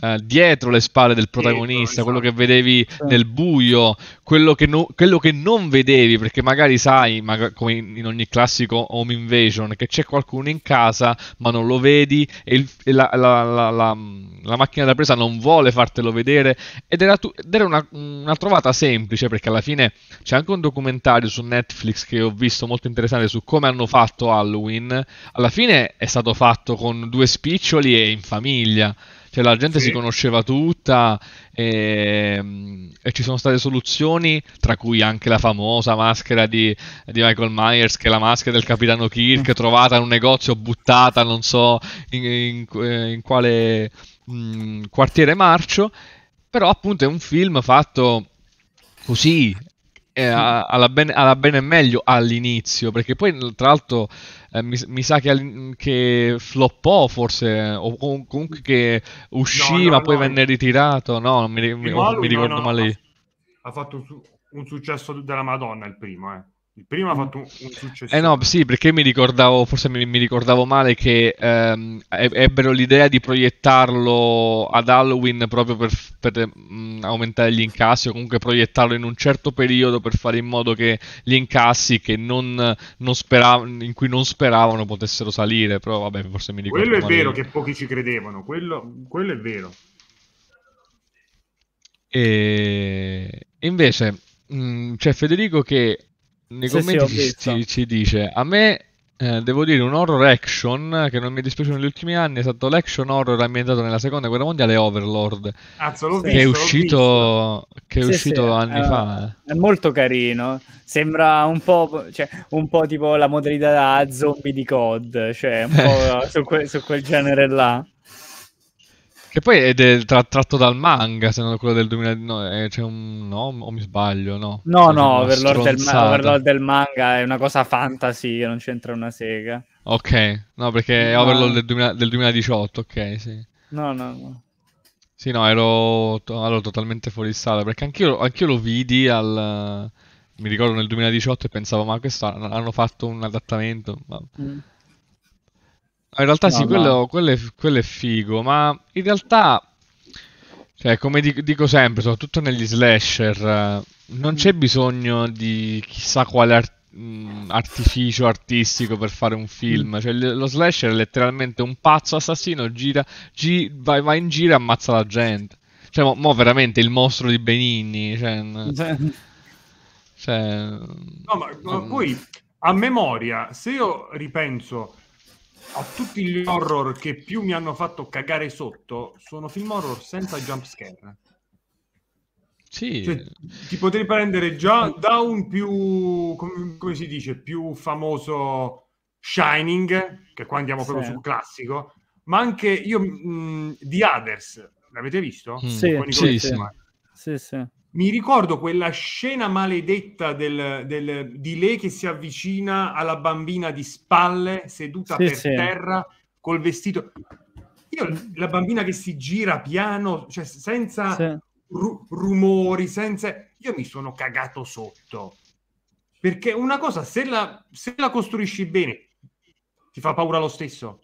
[SPEAKER 4] eh, dietro le spalle del protagonista, quello che esatto. vedevi nel buio, quello che, no, quello che non vedevi, perché magari sai, ma come in ogni classico home invasion, che c'è qualcuno in casa ma non lo vedi e, il, e la, la, la, la, macchina da presa non vuole fartelo vedere ed era, tu, ed era una, una trovata semplice perché alla fine c'è anche un documentario su Netflix che ho visto molto interessante su come hanno fatto Halloween, alla fine è stato fatto con due spiccioli e in famiglia cioè la gente sì. si conosceva tutta e, ehm, e, ci sono state soluzioni, tra cui anche la famosa maschera di, di Michael Myers, che è la maschera del capitano Kirk, mm. trovata in un negozio, buttata non so in, in, in quale mh, mm, quartiere marcio, però appunto è un film fatto così, eh, alla, ben, alla bene e meglio all'inizio, perché poi tra l'altro eh, mi, mi, sa che, che, floppò forse, o comunque che uscì no, no, ma poi no, venne ritirato, no, non mi, mi, mi ricordo male.
[SPEAKER 3] Ha fatto un successo della Madonna il primo, eh. Il primo ha fatto un, un successo. Eh no,
[SPEAKER 4] sì, perché mi ricordavo, forse mi, mi ricordavo male che ehm, ebbero l'idea di proiettarlo ad Halloween proprio per, per mh, mm, aumentare gli incassi o comunque proiettarlo in un certo periodo per fare in modo che gli incassi che non, non speravano, in cui non speravano potessero salire, però vabbè, forse mi ricordo. Quello è vero che
[SPEAKER 3] pochi ci credevano, quello, quello è vero.
[SPEAKER 4] E invece mh, mm, c'è Federico che nei commenti sì, sì, ci dice a me eh, devo dire un horror action che non mi è dispiaciuto negli ultimi anni è stato l'action horror ambientato nella seconda guerra mondiale Overlord Azzo, che, visto, è uscito, che è sì, uscito sì, eh, anni è, fa
[SPEAKER 2] eh. è molto carino sembra un po', cioè, un po tipo la modalità da zombie di COD cioè un po' su, que- su quel genere là
[SPEAKER 4] che poi è del, tra, tratto dal manga, se non quello del 2009. Eh, c'è un, no, o mi sbaglio, no? No, no, Overlord del, Overlord
[SPEAKER 2] del, manga è una cosa fantasy, non c'entra una sega.
[SPEAKER 4] Ok, no, perché è no. Overlord del, 2000, del, 2018, ok, sì.
[SPEAKER 2] No, no, no.
[SPEAKER 4] Sì, no, ero to- allora, totalmente fuori strada, perché anch'io, anch'io lo vidi al... Mi ricordo nel 2018 e pensavo, ma questo hanno fatto un adattamento, ma... Mm Ah, in realtà no, sì, no. Quello, quello, è, quello, è, figo, ma in realtà, cioè, come dico, dico sempre, soprattutto negli slasher, non c'è bisogno di chissà quale art- artificio artistico per fare un film. Mm. Cioè, lo slasher è letteralmente un pazzo assassino, gira, gi- vai, va in giro e ammazza la gente. Cioè, mo, mo veramente il mostro di Benigni. Cioè, cioè, cioè, no,
[SPEAKER 3] ma, ma mm. poi a memoria, se io ripenso a tutti gli horror che più mi hanno fatto cagare sotto sono film horror senza jump jumpscare. Sì. Cioè, ti potrei prendere già da un più, come, come, si dice, più famoso Shining, che qua andiamo proprio sì. sul classico, ma anche io, mh, The Others, l'avete visto? Mm. Sì, sì, sì, sì mi ricordo quella scena maledetta del, del, di lei che si avvicina alla bambina di spalle, seduta sì, per sì. terra, col vestito. Io, mm. la bambina che si gira piano, cioè senza sì. ru- rumori, senza... Io mi sono cagato sotto. Perché una cosa, se la, se la costruisci bene, ti fa paura lo stesso.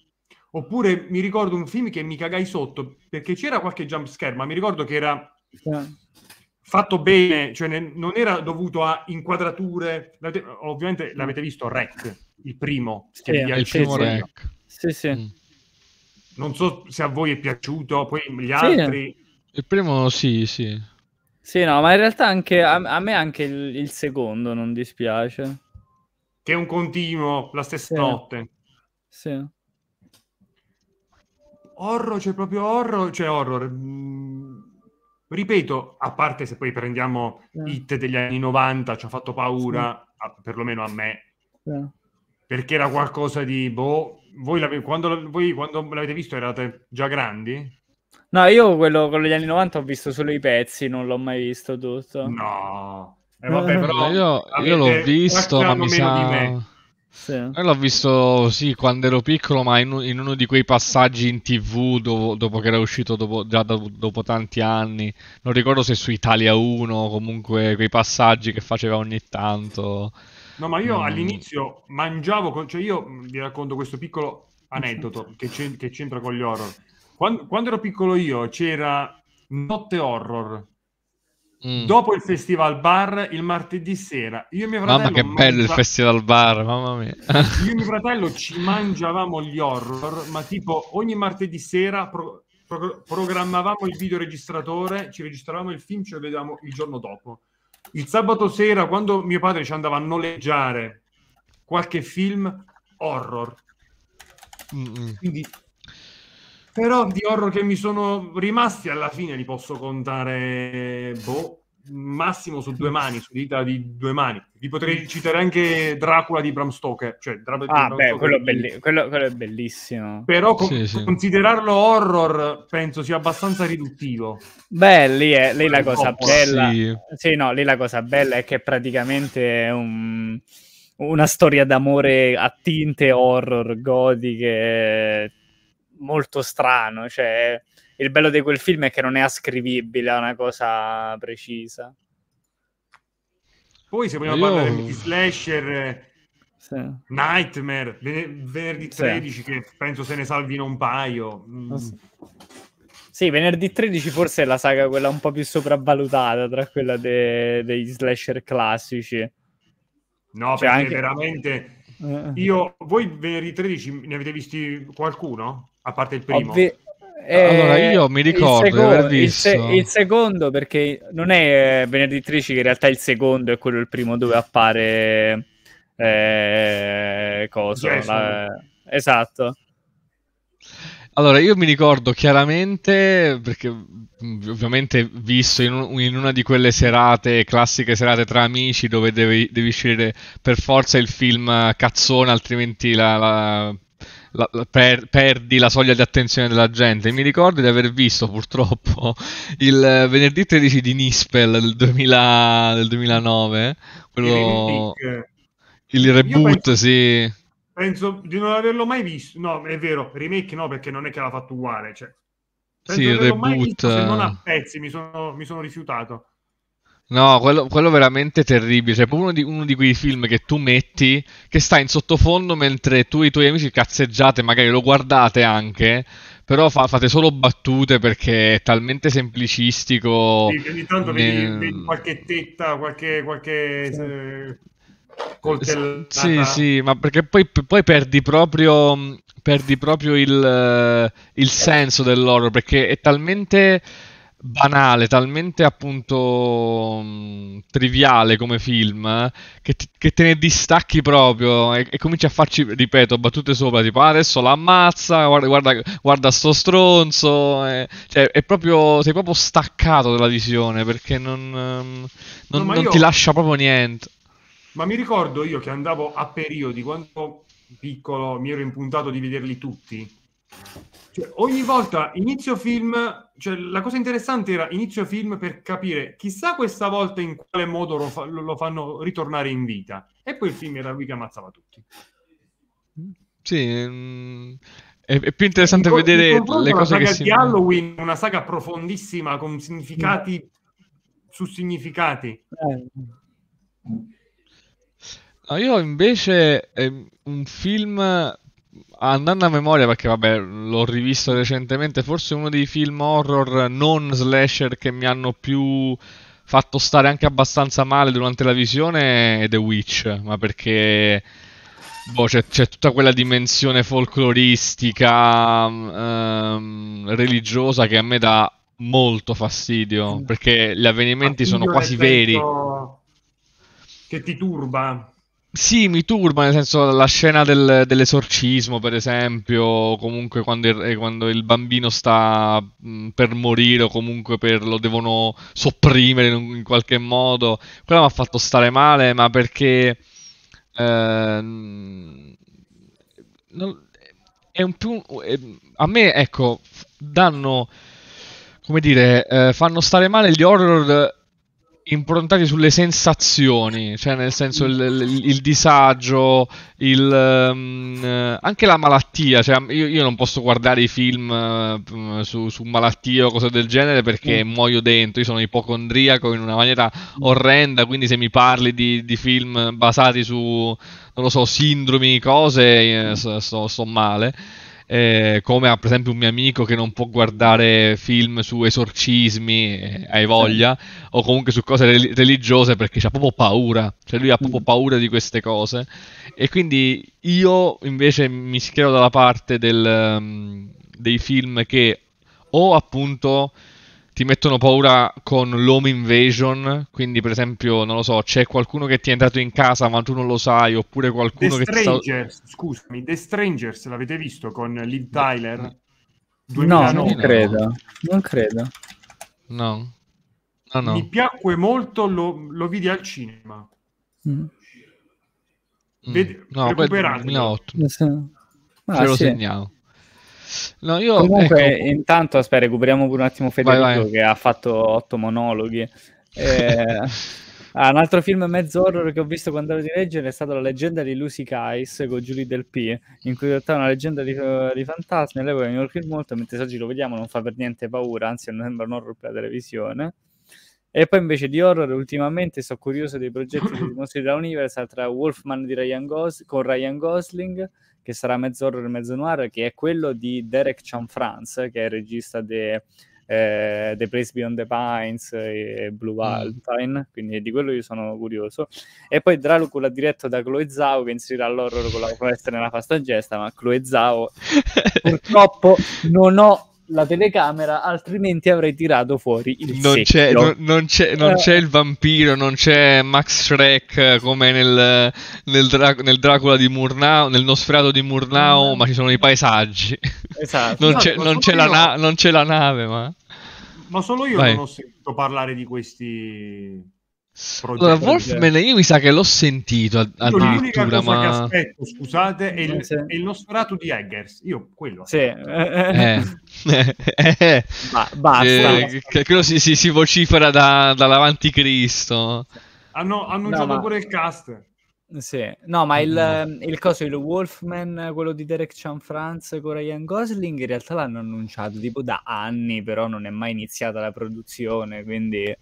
[SPEAKER 3] Oppure mi ricordo un film che mi cagai sotto perché c'era qualche jump scare, ma mi ricordo che era fatto bene, cioè ne, non era dovuto a inquadrature, ovviamente mm. l'avete visto Rec, il primo, sì, che il primo Rec.
[SPEAKER 2] Sì, sì. Mm.
[SPEAKER 3] Non so se a voi è piaciuto, poi gli eh.
[SPEAKER 2] altri...
[SPEAKER 4] Il primo sì, sì.
[SPEAKER 2] Sì, no, ma in realtà anche, a, a, me anche il, il, secondo non dispiace. Che è un continuo, la stessa notte.
[SPEAKER 3] Sì. Horror, c'è cioè proprio horror, c'è cioè horror. Mm ripeto, a parte se poi prendiamo yeah. hit degli anni 90, ci ha fatto paura, sì. a, perlomeno a me, yeah. perché era qualcosa di, boh, voi, quando, voi quando l'avete visto erate già grandi? No, io quello
[SPEAKER 2] con gli anni 90 ho visto solo i pezzi, non l'ho mai visto tutto. No, eh, vabbè, eh. però
[SPEAKER 4] io, io l'ho visto, ma mi sa... Di me. Sì. Eh, l'ho visto, sì, quando ero piccolo, ma in, in uno di quei passaggi in tv do, dopo che era uscito dopo, già do, dopo tanti anni. Non ricordo se su Italia 1, comunque quei passaggi che faceva ogni tanto.
[SPEAKER 3] No, ma io mm. all'inizio mangiavo, cioè io mm, vi racconto questo piccolo aneddoto che, c'entra con gli horror. Quando, quando ero piccolo io c'era Notte Horror Mm. Dopo il festival bar, il martedì sera, io e mio fratello. Mamma, che mangia... bello il festival
[SPEAKER 4] bar, mamma mia.
[SPEAKER 3] io e mio fratello ci mangiavamo gli horror, ma tipo ogni martedì sera pro- pro- programmavamo il videoregistratore, ci registravamo il film, ce lo vedevamo il giorno dopo. Il sabato sera, quando mio padre ci andava a noleggiare qualche film horror, Mm-mm. quindi però di horror che mi sono rimasti alla fine li posso contare, boh, massimo su due mani, su dita di due mani. Vi potrei citare anche Dracula di Bram Stoker. Cioè, Dracula ah, Bram beh, Stoker quello, belli- quello, quello, è bellissimo. Però con- sì, sì. considerarlo horror penso sia abbastanza riduttivo.
[SPEAKER 2] Beh, lì, è, lì la cosa troppo, bella. Sì. sì. no, lì la cosa bella è che praticamente è un, una storia d'amore a tinte horror gotiche, molto strano. Cioè, il bello di quel film è che non è ascrivibile a una cosa precisa.
[SPEAKER 3] Poi se vogliamo Io... parlare di slasher, sì. Nightmare, ven- venerdì 13 sì. che penso se ne salvino un paio. Mm.
[SPEAKER 2] Sì, venerdì 13 forse è la saga quella un po' più sopravvalutata tra quella de- degli slasher classici.
[SPEAKER 3] No, cioè, perché anche... veramente... Eh. Io, voi venerdì 13 ne avete visti qualcuno? a parte il primo. Ovvi- eh, allora io mi ricordo il secondo,
[SPEAKER 4] di il, se- il,
[SPEAKER 2] secondo perché non è eh, Benedettrici che in realtà il secondo è quello il primo dove appare eh, cosa la... esatto
[SPEAKER 4] allora, io mi ricordo chiaramente, perché ovviamente visto in, un, in, una di quelle serate, classiche serate tra amici, dove devi, devi scegliere per forza il film cazzone, altrimenti la, la, la, la, per, perdi la soglia di attenzione della gente. Mi ricordo di aver visto purtroppo il eh, venerdì 13 di Nispel del, 2000, del 2009, quello... il reboot, penso, sì.
[SPEAKER 3] Penso di non averlo mai visto. No, è vero, remake no, perché non è che l'ha fatto uguale. Cioè, penso sì, il reboot. Visto, se non a eh. pezzi mi sono, mi sono rifiutato.
[SPEAKER 4] No, quello, quello veramente terribile. Cioè, proprio uno di, uno di, quei film che tu metti, che sta in sottofondo mentre tu e i tuoi amici cazzeggiate, magari lo guardate anche, però fa, fate solo battute perché è talmente semplicistico. Sì, ogni tanto ne... vedi, vedi, qualche tetta,
[SPEAKER 3] qualche. qualche sì. eh,
[SPEAKER 4] coltellata. Sì, sì, ma perché poi, poi perdi proprio, perdi proprio il, eh, il eh. senso dell'oro perché è talmente banale, talmente appunto mh, mm, triviale come film, che, ti, che, te ne distacchi proprio e, e, cominci a farci, ripeto, battute sopra, tipo ah, adesso l'ammazza, guarda, guarda, guarda sto stronzo, e, cioè è proprio, sei proprio staccato dalla visione perché non, ehm, non, no, non io, ti lascia proprio niente.
[SPEAKER 3] Ma mi ricordo io che andavo a periodi, quando piccolo mi ero impuntato di vederli tutti cioè, ogni volta inizio film, cioè, la cosa interessante era inizio film per capire chissà questa volta in quale modo lo, fa, lo fanno ritornare in vita. E poi il film era lui che ammazzava tutti.
[SPEAKER 4] Sì, mm, È, è, più interessante in cioè, vedere in le cose che si... di Halloween,
[SPEAKER 3] una saga profondissima con significati mm. su significati.
[SPEAKER 4] Eh. No, io invece eh, un film andando a memoria, perché vabbè, l'ho rivisto recentemente, forse uno dei film horror non slasher che mi hanno più fatto stare anche abbastanza male durante la visione è The Witch, ma perché boh, c'è, c'è tutta quella dimensione folcloristica, mm, ehm, religiosa che a me dà molto fastidio, mm. perché gli avvenimenti sono quasi veri.
[SPEAKER 3] Che ti turba.
[SPEAKER 4] Sì, mi turba, nel senso la scena del- dell'esorcismo, per esempio, comunque quando il, quando il bambino sta per morire o comunque per- lo devono sopprimere in, in qualche modo, quella mi ha fatto stare male, ma perché... ehm, non- è un più... è- ehm, a me, ecco, danno, come dire, eh, fanno stare male gli horror improntati sulle sensazioni, cioè nel senso il, il, il disagio, il, um, anche la malattia, cioè io, io, non posso guardare i film eh, su, su, malattie o cose del genere perché mm. muoio dentro, io sono ipocondriaco in una maniera mm. orrenda, quindi se mi parli di, di film basati su, non lo so, sindromi, cose, eh, sto so, so male eh, come ha per esempio un mio amico che non può guardare film su esorcismi, eh, hai voglia, sì. o comunque su cose religiose perché ha proprio paura, cioè lui ha proprio mm. paura di queste cose. E quindi io invece mi schiero dalla parte del, um, dei film che o appunto ti mettono paura con l'home invasion, quindi per esempio, non lo so, c'è qualcuno che ti è entrato in casa ma tu non lo sai, oppure qualcuno The che... Strangers,
[SPEAKER 3] sta... scusami, The Strangers l'avete visto con Liv Tyler? No, non credo,
[SPEAKER 4] non credo. No. no, no. Mi
[SPEAKER 3] piacque molto, lo, lo vidi al cinema. Mm. Vede... No, quel 2008.
[SPEAKER 4] Ma, se... ah, lo sì. segnalo. No, io, Comunque,
[SPEAKER 2] ecco... intanto, aspetta, recuperiamo pure un attimo Federico vai, vai. che ha fatto otto monologhi. Eh, ah, un altro film mezzo horror che ho visto quando ero di leggere è stato La leggenda di Lucy Kais con Julie Del P, in cui in realtà è una leggenda di, di fantasmi. All'epoca mi colpì molto, mentre oggi lo vediamo non fa per niente paura, anzi sembra un horror per la televisione. E poi invece di horror ultimamente sono curioso dei progetti di mostri della Universal tra Wolfman Ryan Gos- con Ryan Gosling che sarà mezzo horror e Mezzo Noir, che è quello di Derek Chanfranz, che è il regista di eh, The Place Beyond the Pines e Blue mm. Alpine, mm. quindi di quello io sono curioso. E poi Dracula diretto da Chloe Zhao che inserirà l'horror con la foresta nella pasta gesta, ma Chloe Zhao purtroppo non ho la telecamera, altrimenti avrei tirato fuori il non c'è, non, non, c'è, non eh. c'è,
[SPEAKER 4] il vampiro, non c'è Max Shrek eh, come nel, nel, Dra- nel Dracula di Murnau, nel Nosferato di Murnau, mm. ma ci sono i paesaggi. Esatto. non, c'è, non, c'è la na- non c'è la nave, ma... Ma
[SPEAKER 3] solo io Vai. non ho sentito parlare di questi allora, Wolfman
[SPEAKER 4] io mi sa che l'ho sentito addirittura, ma...
[SPEAKER 3] aspetto, scusate, è il, se... è il Nosferatu di Eggers, io quello. Sì. Eh.
[SPEAKER 4] Ba- basta. Eh, quello si, si, si, vocifera da, Cristo.
[SPEAKER 3] Hanno annunciato no, ma... pure il cast.
[SPEAKER 2] Sì. No, ma il, mm. eh, il, coso, il Wolfman, quello di Derek Chan France con Ryan Gosling, in realtà l'hanno annunciato tipo da anni, però non è mai iniziata la produzione, quindi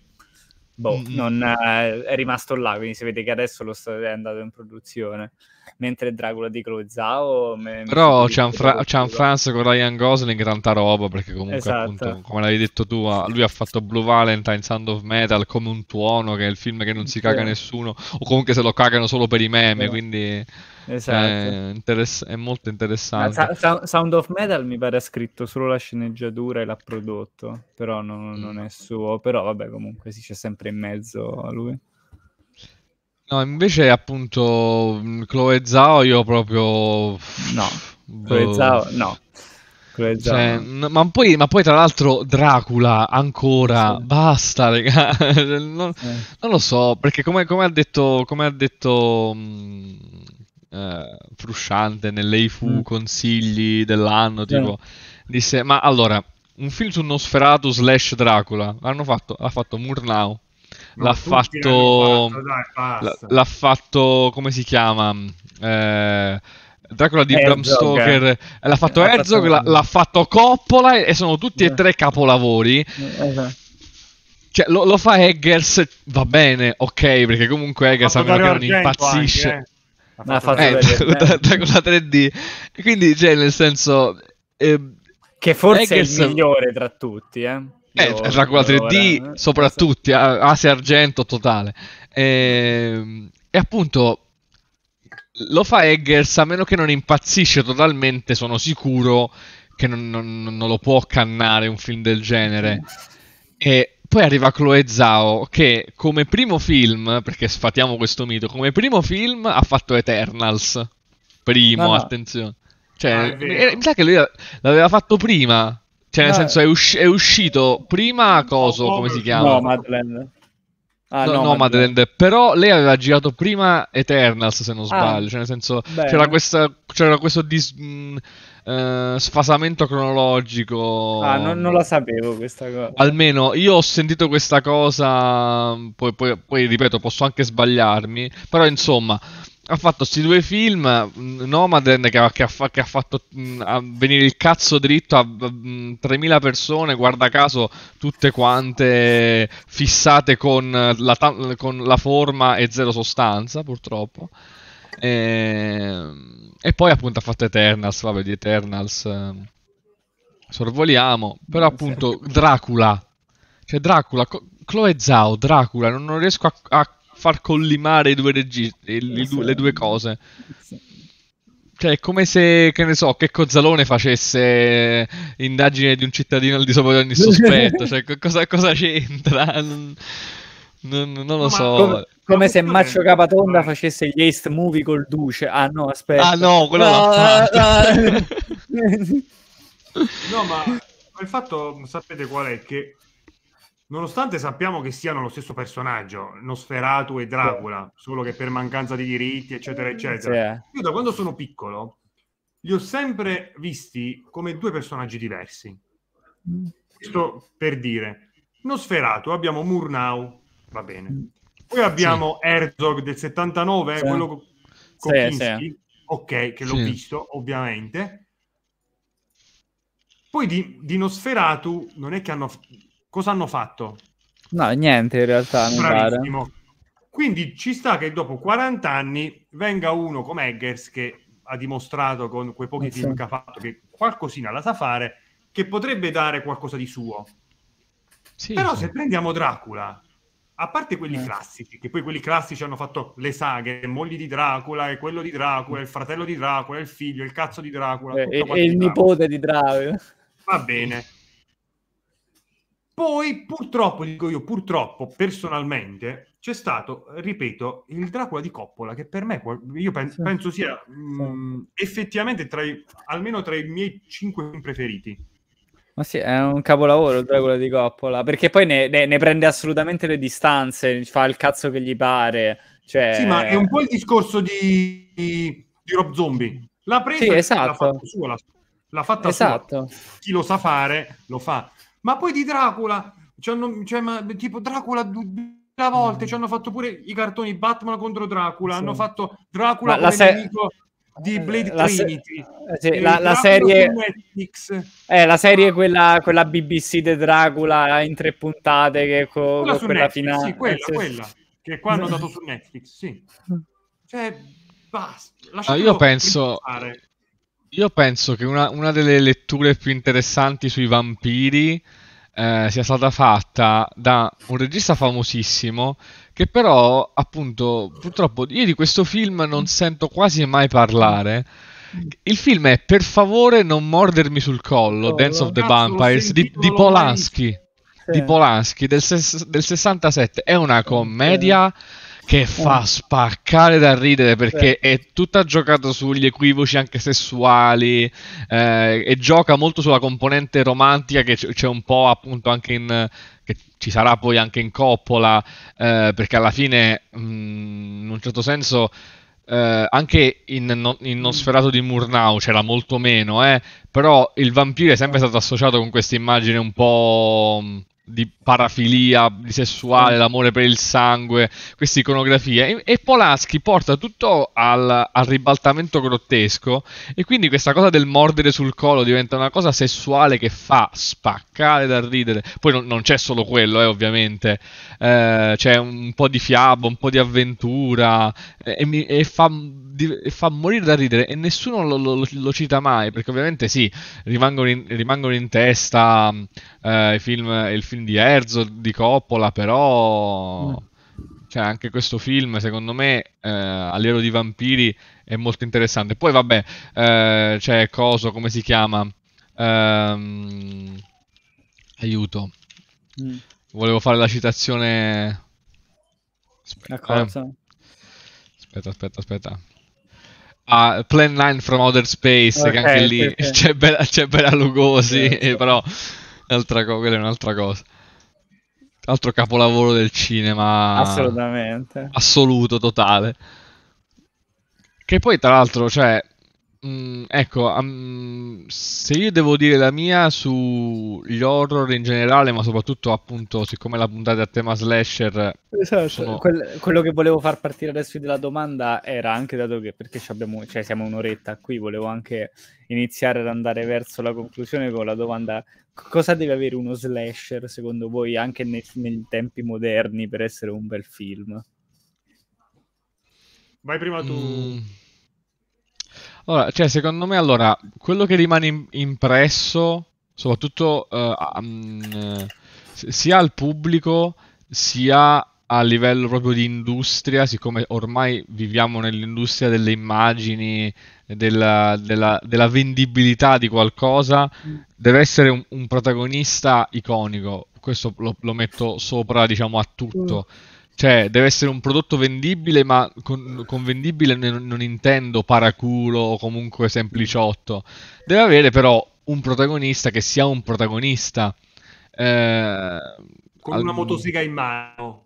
[SPEAKER 2] boh, mm-hmm. non, eh, è rimasto là, quindi si vede che adesso sta, è andato in produzione mentre Dracula di Chloe Zhao però c'è un, fra- con
[SPEAKER 4] Ryan Gosling tanta roba perché comunque esatto. appunto come l'hai detto tu lui ha fatto Blue Valentine Sound of Metal come un tuono che è il film che non si caga sì. nessuno o comunque se lo cagano solo per i meme sì. quindi esatto. è, interess- è, molto ah, interessante
[SPEAKER 2] Sa- Sound of Metal mi pare ha scritto solo la sceneggiatura e l'ha prodotto però non, non mm. è suo però vabbè comunque si sì, c'è sempre in mezzo a lui
[SPEAKER 4] No, invece appunto mm, Chloe Zhao io proprio... No, Chloe boh. Zhao no. Chloe cioè, Zhao. Cioè, ma, poi, ma, poi, tra l'altro Dracula ancora, sì. basta raga, non, sì. Eh. non, lo so, perché come, come ha detto, come ha detto mh, mm, eh, Frusciante nelle IFU mm. consigli dell'anno, sì. Eh. tipo, disse ma allora, un film su Nosferatu slash Dracula, l'hanno fatto, l'ha fatto Murnau, l'ha fatto, fatto dai, l'ha fatto come si chiama eh, Dracula di Bram Stoker l'ha fatto eh, l'ha Herzog, fatto... l'ha fatto Coppola e sono tutti e eh. tre capolavori eh, esatto cioè, lo, lo, fa Eggers, va bene, ok, perché comunque Eggers a meno che non impazzisce. Anche, eh. Ha fatto eh, 3D. Quindi, cioè, nel senso... Eh, che forse Eggers... è il
[SPEAKER 2] migliore tra tutti, eh. Eh, Dracula 3D eh.
[SPEAKER 4] soprattutto, Asia eh, Argento totale. E, ehm, e, appunto lo fa Eggers, a meno che non impazzisce totalmente, sono sicuro che non, non, non lo può cannare un film del genere. E poi arriva Chloe Zhao che come primo film, perché sfatiamo questo mito, come primo film ha fatto Eternals. Primo, no, no. attenzione. Cioè, ah, mi sa che lui l'aveva fatto prima cioè, nel no. senso, è, usci- è, uscito prima Coso, come si chiama? No, Madeleine. Ah, no, no, no Madeleine. Però lei aveva girato prima Eternals, se non ah. sbaglio. Ah, cioè, nel senso, c'era, questa, c'era, questo dis- mh, mm, eh, sfasamento cronologico. Ah, non, non,
[SPEAKER 2] la sapevo questa cosa.
[SPEAKER 4] Almeno io ho sentito questa cosa. Poi, poi, poi ripeto, posso anche sbagliarmi. Però, insomma, ha fatto questi due film, mm, Nomaden che ha, che ha, che ha fatto mh, mm, venire il cazzo dritto a mh, mm, 3.000 persone, guarda caso tutte quante fissate con la, con la forma e zero sostanza purtroppo. E, ehm, e, poi appunto ha fatto Eternals, vabbè di Eternals ehm, sorvoliamo, però appunto Dracula, cioè Dracula, Chloe Zhao, Dracula, non, non riesco a, a far collimare i due registri, eh, le, due, le due cose. Cioè, è come se, che ne so, che Cozzalone facesse indagine di un cittadino al di sopra di ogni sospetto. cioè, cosa, cosa c'entra? Non, non, lo so. Come,
[SPEAKER 2] come se Maccio Capatonda facesse gli Ace Movie col Duce. Ah no, aspetta. Ah no, quello no, no, ah.
[SPEAKER 3] no ma il fatto, sapete qual è? Che Nonostante sappiamo che siano lo stesso personaggio, Nosferatu e Dracula, sì. solo che per mancanza di diritti, eccetera, mm, eccetera, sì. Eh. io da quando sono piccolo li ho sempre visti come due personaggi diversi. Mm. Questo per dire, Nosferatu abbiamo Murnau, va bene. Mm. Poi abbiamo sì. Herzog del 79, sì. quello con Kinski, ok, che l'ho visto ovviamente. Poi di, di Nosferatu non è che hanno cosa hanno fatto?
[SPEAKER 2] No, niente in realtà. Bravissimo.
[SPEAKER 3] Quindi ci sta che dopo 40 anni venga uno come Eggers che ha dimostrato con quei pochi eh, film che ha fatto che qualcosina la sa fare, che potrebbe dare qualcosa di suo. Sì, Però sì. se prendiamo Dracula, a parte quelli eh. classici, che poi quelli classici hanno fatto le saghe, mogli di Dracula, e quello di Dracula, il fratello di Dracula, il figlio, il cazzo di Dracula, eh, e, il Dracula. nipote
[SPEAKER 2] di Dracula.
[SPEAKER 3] Va bene. Poi purtroppo, dico io purtroppo personalmente, c'è stato, ripeto, il Dracula di Coppola che per me, io penso, sì, penso sia sì. mh, mm, effettivamente tra i, almeno tra i miei cinque preferiti.
[SPEAKER 2] Ma sì, è un capolavoro il Dracula di Coppola, perché poi ne, ne, ne prende assolutamente le distanze, fa il cazzo che gli pare. Cioè... Sì, ma è un
[SPEAKER 3] po' il discorso di, di, di Rob Zombie. L'ha preso sì, esatto. l'ha fatta sua. L'ha, l'ha fatta esatto. Sua. Chi lo sa fare, lo fa ma poi di Dracula, cioè, ma, tipo Dracula duemila volte, mm. ci hanno fatto pure i cartoni Batman contro Dracula, sì. hanno fatto Dracula come nemico di eh, Blade la Trinity. Se- eh, sì, eh, la, la, serie...
[SPEAKER 2] Eh, la serie ah. quella, quella BBC di Dracula in tre puntate che co- quella, co- quella Netflix, finale. Sì, quella, eh, quella, che qua hanno dato
[SPEAKER 3] su Netflix, sì.
[SPEAKER 4] Mm.
[SPEAKER 1] Cioè, basta.
[SPEAKER 2] Ah, io penso...
[SPEAKER 4] Io penso che una, una delle letture più interessanti sui vampiri eh, sia stata fatta da un regista famosissimo che però, appunto, purtroppo io di questo film non sento quasi mai parlare. Il film è Per favore non mordermi sul collo, oh, Dance of the Vampires di, di, Polanski. Sì. Di Polanski del, ses- del 67 è una commedia sì che eh. fa spaccare da ridere perché eh. è tutta giocata sugli equivoci anche sessuali eh, e gioca molto sulla componente romantica che c'è un po' appunto anche in che ci sarà poi anche in coppola eh, perché alla fine mh, mm, in un certo senso eh, anche in, non, in non di Murnau c'era molto meno, eh? però il vampiro è sempre stato associato con questa immagine un po' mm, di parafilia di sessuale, mm. l'amore per il sangue, queste iconografie. E, Polaschi porta tutto al, al, ribaltamento grottesco e quindi questa cosa del mordere sul collo diventa una cosa sessuale che fa spaccare dal ridere. Poi non, non c'è solo quello, eh, ovviamente, eh, c'è un po' di fiaba, un po' di avventura e, mi, e, fa, di, fa, morire dal ridere e nessuno lo, lo, lo cita mai perché ovviamente sì, rimangono in, rimangono in testa eh, i film. Il film di Herzog, di Coppola, però... Mm. Cioè, anche questo film, secondo me, eh, a di vampiri è molto interessante. Poi, vabbè, eh, c'è Coso, come si chiama? Ehm... aiuto. Mm. Volevo fare la citazione... Aspetta, eh. aspetta, aspetta, aspetta. Ah, Plan 9 from Outer Space, okay, che anche lì okay. C'è, bella, c'è bella Lugosi, certo. però Altra co- quella è un'altra cosa. Altro capolavoro del cinema. Assolutamente. Assoluto, totale. Che poi, tra l'altro, cioè, Mm, ecco, um, se io devo dire la mia sugli horror in generale, ma soprattutto appunto siccome la puntata è a tema slasher... Esatto, sono...
[SPEAKER 2] quel, quello che volevo far partire adesso della domanda era anche dato che perché abbiamo, cioè, siamo un'oretta qui, volevo anche iniziare ad andare verso la conclusione con la domanda cosa deve avere uno slasher secondo voi anche nei, nei tempi moderni per essere un bel film?
[SPEAKER 3] Vai prima tu. Mm.
[SPEAKER 4] Allora, cioè, secondo me, allora, quello che rimane in- impresso, soprattutto uh, um, sia al pubblico sia a livello proprio di industria, siccome ormai viviamo nell'industria delle immagini, della, della, della vendibilità di qualcosa, mm. deve essere un, un, protagonista iconico. Questo lo, lo, metto sopra, diciamo, a tutto. Mm. Cioè, deve essere un prodotto vendibile, ma con, con vendibile non, non intendo paraculo o comunque sempliciotto. Deve avere però un protagonista che sia un protagonista. Eh, con al... una motosega
[SPEAKER 3] in mano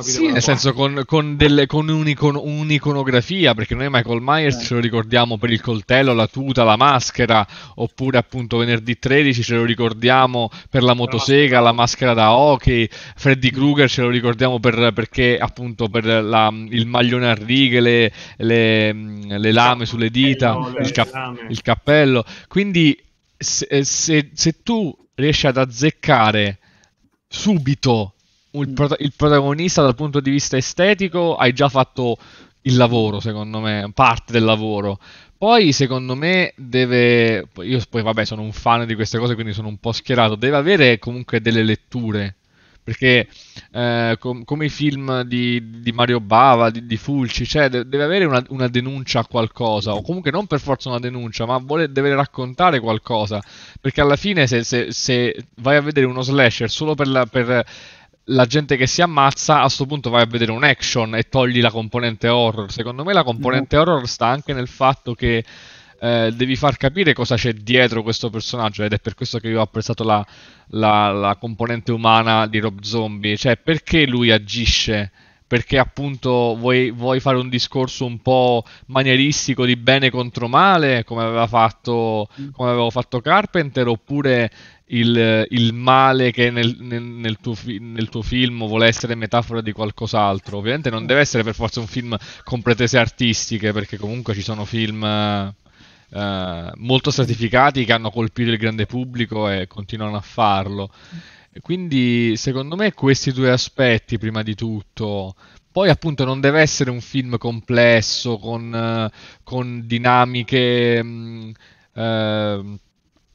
[SPEAKER 3] sì, nel senso
[SPEAKER 4] con, con, delle, con un'icon- un'iconografia, perché noi Michael Myers eh. ce lo ricordiamo per il coltello, la tuta, la maschera, oppure appunto venerdì 13 ce lo ricordiamo per la motosega, la maschera da hockey, Freddy Krueger ce lo ricordiamo per, perché appunto per la, il maglione a righe, le, le, le lame sulle dita, il, cap- il, cappello. Quindi se, se, se tu riesci ad azzeccare subito il, prota- il, protagonista dal punto di vista estetico hai già fatto il lavoro, secondo me, parte del lavoro. Poi, secondo me, deve. Io poi, vabbè, sono un fan di queste cose, quindi sono un po' schierato. Deve avere comunque delle letture. Perché, eh, com- come i film di, di Mario Bava, di, di Fulci, cioè, de- deve avere una-, una, denuncia a qualcosa. O comunque, non per forza una denuncia, ma vuole- deve raccontare qualcosa. Perché alla fine, se, se-, se vai a vedere uno slasher solo per. La- per la gente che si ammazza a questo punto vai a vedere un action e togli la componente horror. Secondo me la componente mm horror sta anche nel fatto che eh, devi far capire cosa c'è dietro questo personaggio ed è per questo che io ho apprezzato la, la, la componente umana di Rob Zombie, cioè perché lui agisce perché appunto vuoi, vuoi, fare un discorso un po' manieristico di bene contro male, come aveva fatto, mm. come avevo fatto Carpenter, oppure il, il male che nel, nel, nel, tuo fi- nel, tuo film vuole essere metafora di qualcos'altro. Ovviamente non mm. deve essere per forza un film con pretese artistiche, perché comunque ci sono film... Eh, molto stratificati che hanno colpito il grande pubblico e continuano a farlo quindi secondo me questi due aspetti prima di tutto poi appunto non deve essere un film complesso con, eh, con dinamiche mh, mm, eh,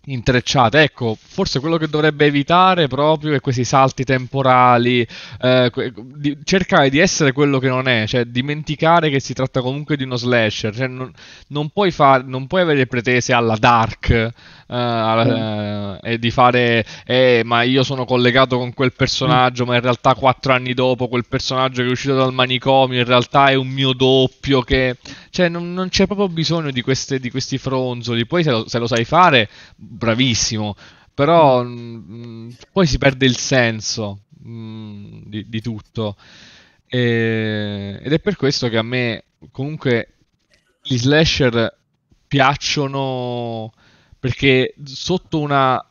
[SPEAKER 4] intrecciate. Ecco, forse quello che dovrebbe evitare proprio è questi salti temporali, eh, di, cercare di essere quello che non è, cioè dimenticare che si tratta comunque di uno slasher, cioè non, non, puoi far, non puoi avere pretese alla dark eh, alla, eh, e di fare eh, ma io sono collegato con quel personaggio, mm. ma in realtà quattro anni dopo quel personaggio che è uscito dal manicomio in realtà è un mio doppio che... Cioè non, non c'è proprio bisogno di, queste, di questi fronzoli, poi se lo, se lo sai fare, bravissimo, però mh, mm. mm, poi si perde il senso mh, di, di, tutto. E, ed è per questo che a me comunque gli slasher piacciono perché sotto una,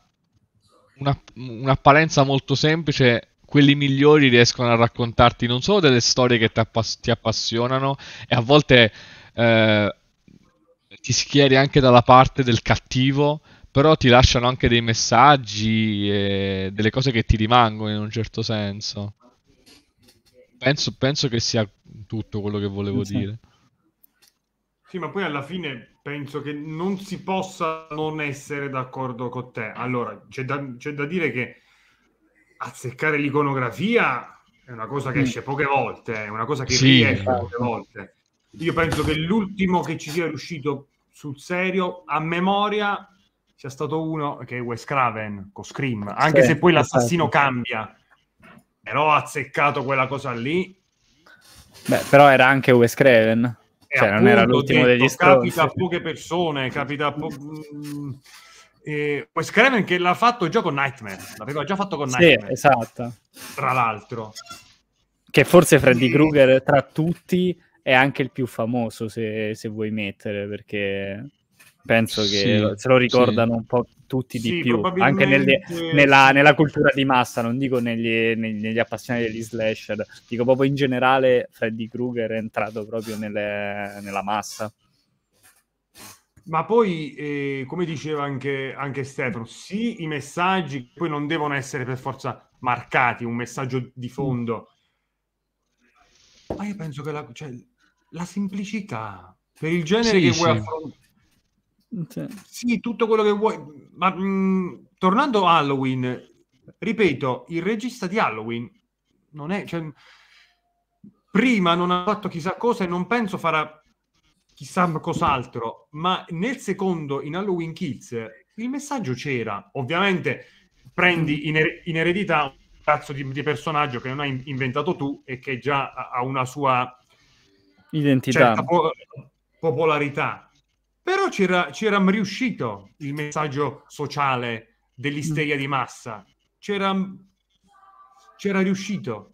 [SPEAKER 4] una, un'apparenza molto semplice quelli migliori riescono a raccontarti non solo delle storie che appass- ti, appassionano e a volte eh, ti schieri anche dalla parte del cattivo però ti lasciano anche dei messaggi e delle cose che ti rimangono in un certo senso penso, penso che sia tutto quello che volevo sì. dire
[SPEAKER 3] sì, ma poi alla fine penso che non si possa non essere d'accordo con te. Allora, c'è da, c'è da dire che azzeccare l'iconografia è una cosa che mm. esce poche volte, è una cosa che sì. riesce poche volte. Io penso che l'ultimo che ci sia riuscito sul serio, a memoria, sia stato uno che è Wes Craven con Scream, anche sì, se poi esatto. l'assassino esatto. cambia, però ha azzeccato quella cosa lì.
[SPEAKER 2] Beh, però era anche Wes Craven cioè, appunto, non era l'ultimo detto, degli strozzi. Capita a
[SPEAKER 3] poche persone, capita a poche... Eh, Wes Craven che l'ha fatto già con Nightmare, l'aveva già fatto con Nightmare. Sì, esatto. Tra l'altro.
[SPEAKER 2] Che forse Freddy e... Krueger tra tutti è anche il più famoso, se, se vuoi mettere, perché penso che sì, se lo ricordano sì. un po' tutti di sì, più, probabilmente... anche nelle, nella, nella, cultura di massa, non dico negli, negli, negli, appassionati degli slasher, dico proprio in generale Freddy Krueger è entrato proprio nelle, nella massa.
[SPEAKER 3] Ma poi, eh, come diceva anche, anche Stefano, sì, i messaggi poi non devono essere per forza marcati, un messaggio di mm. fondo. Ma io penso che la, cioè, la semplicità per il genere sì, che vuoi affrontare sì. sì, tutto quello che vuoi. Ma mh, mm, tornando a Halloween, ripeto, il regista di Halloween non è... Cioè, prima non ha fatto chissà cosa e non penso farà chissà cos'altro, ma nel secondo, in Halloween Kids, il messaggio c'era. Ovviamente prendi in, er- in eredità un cazzo di, di, personaggio che non hai inventato tu e che già ha una sua identità, po- popolarità. Però c'era, c'era riuscito il messaggio sociale dell'isteria mm. di massa, c'era, c'era riuscito.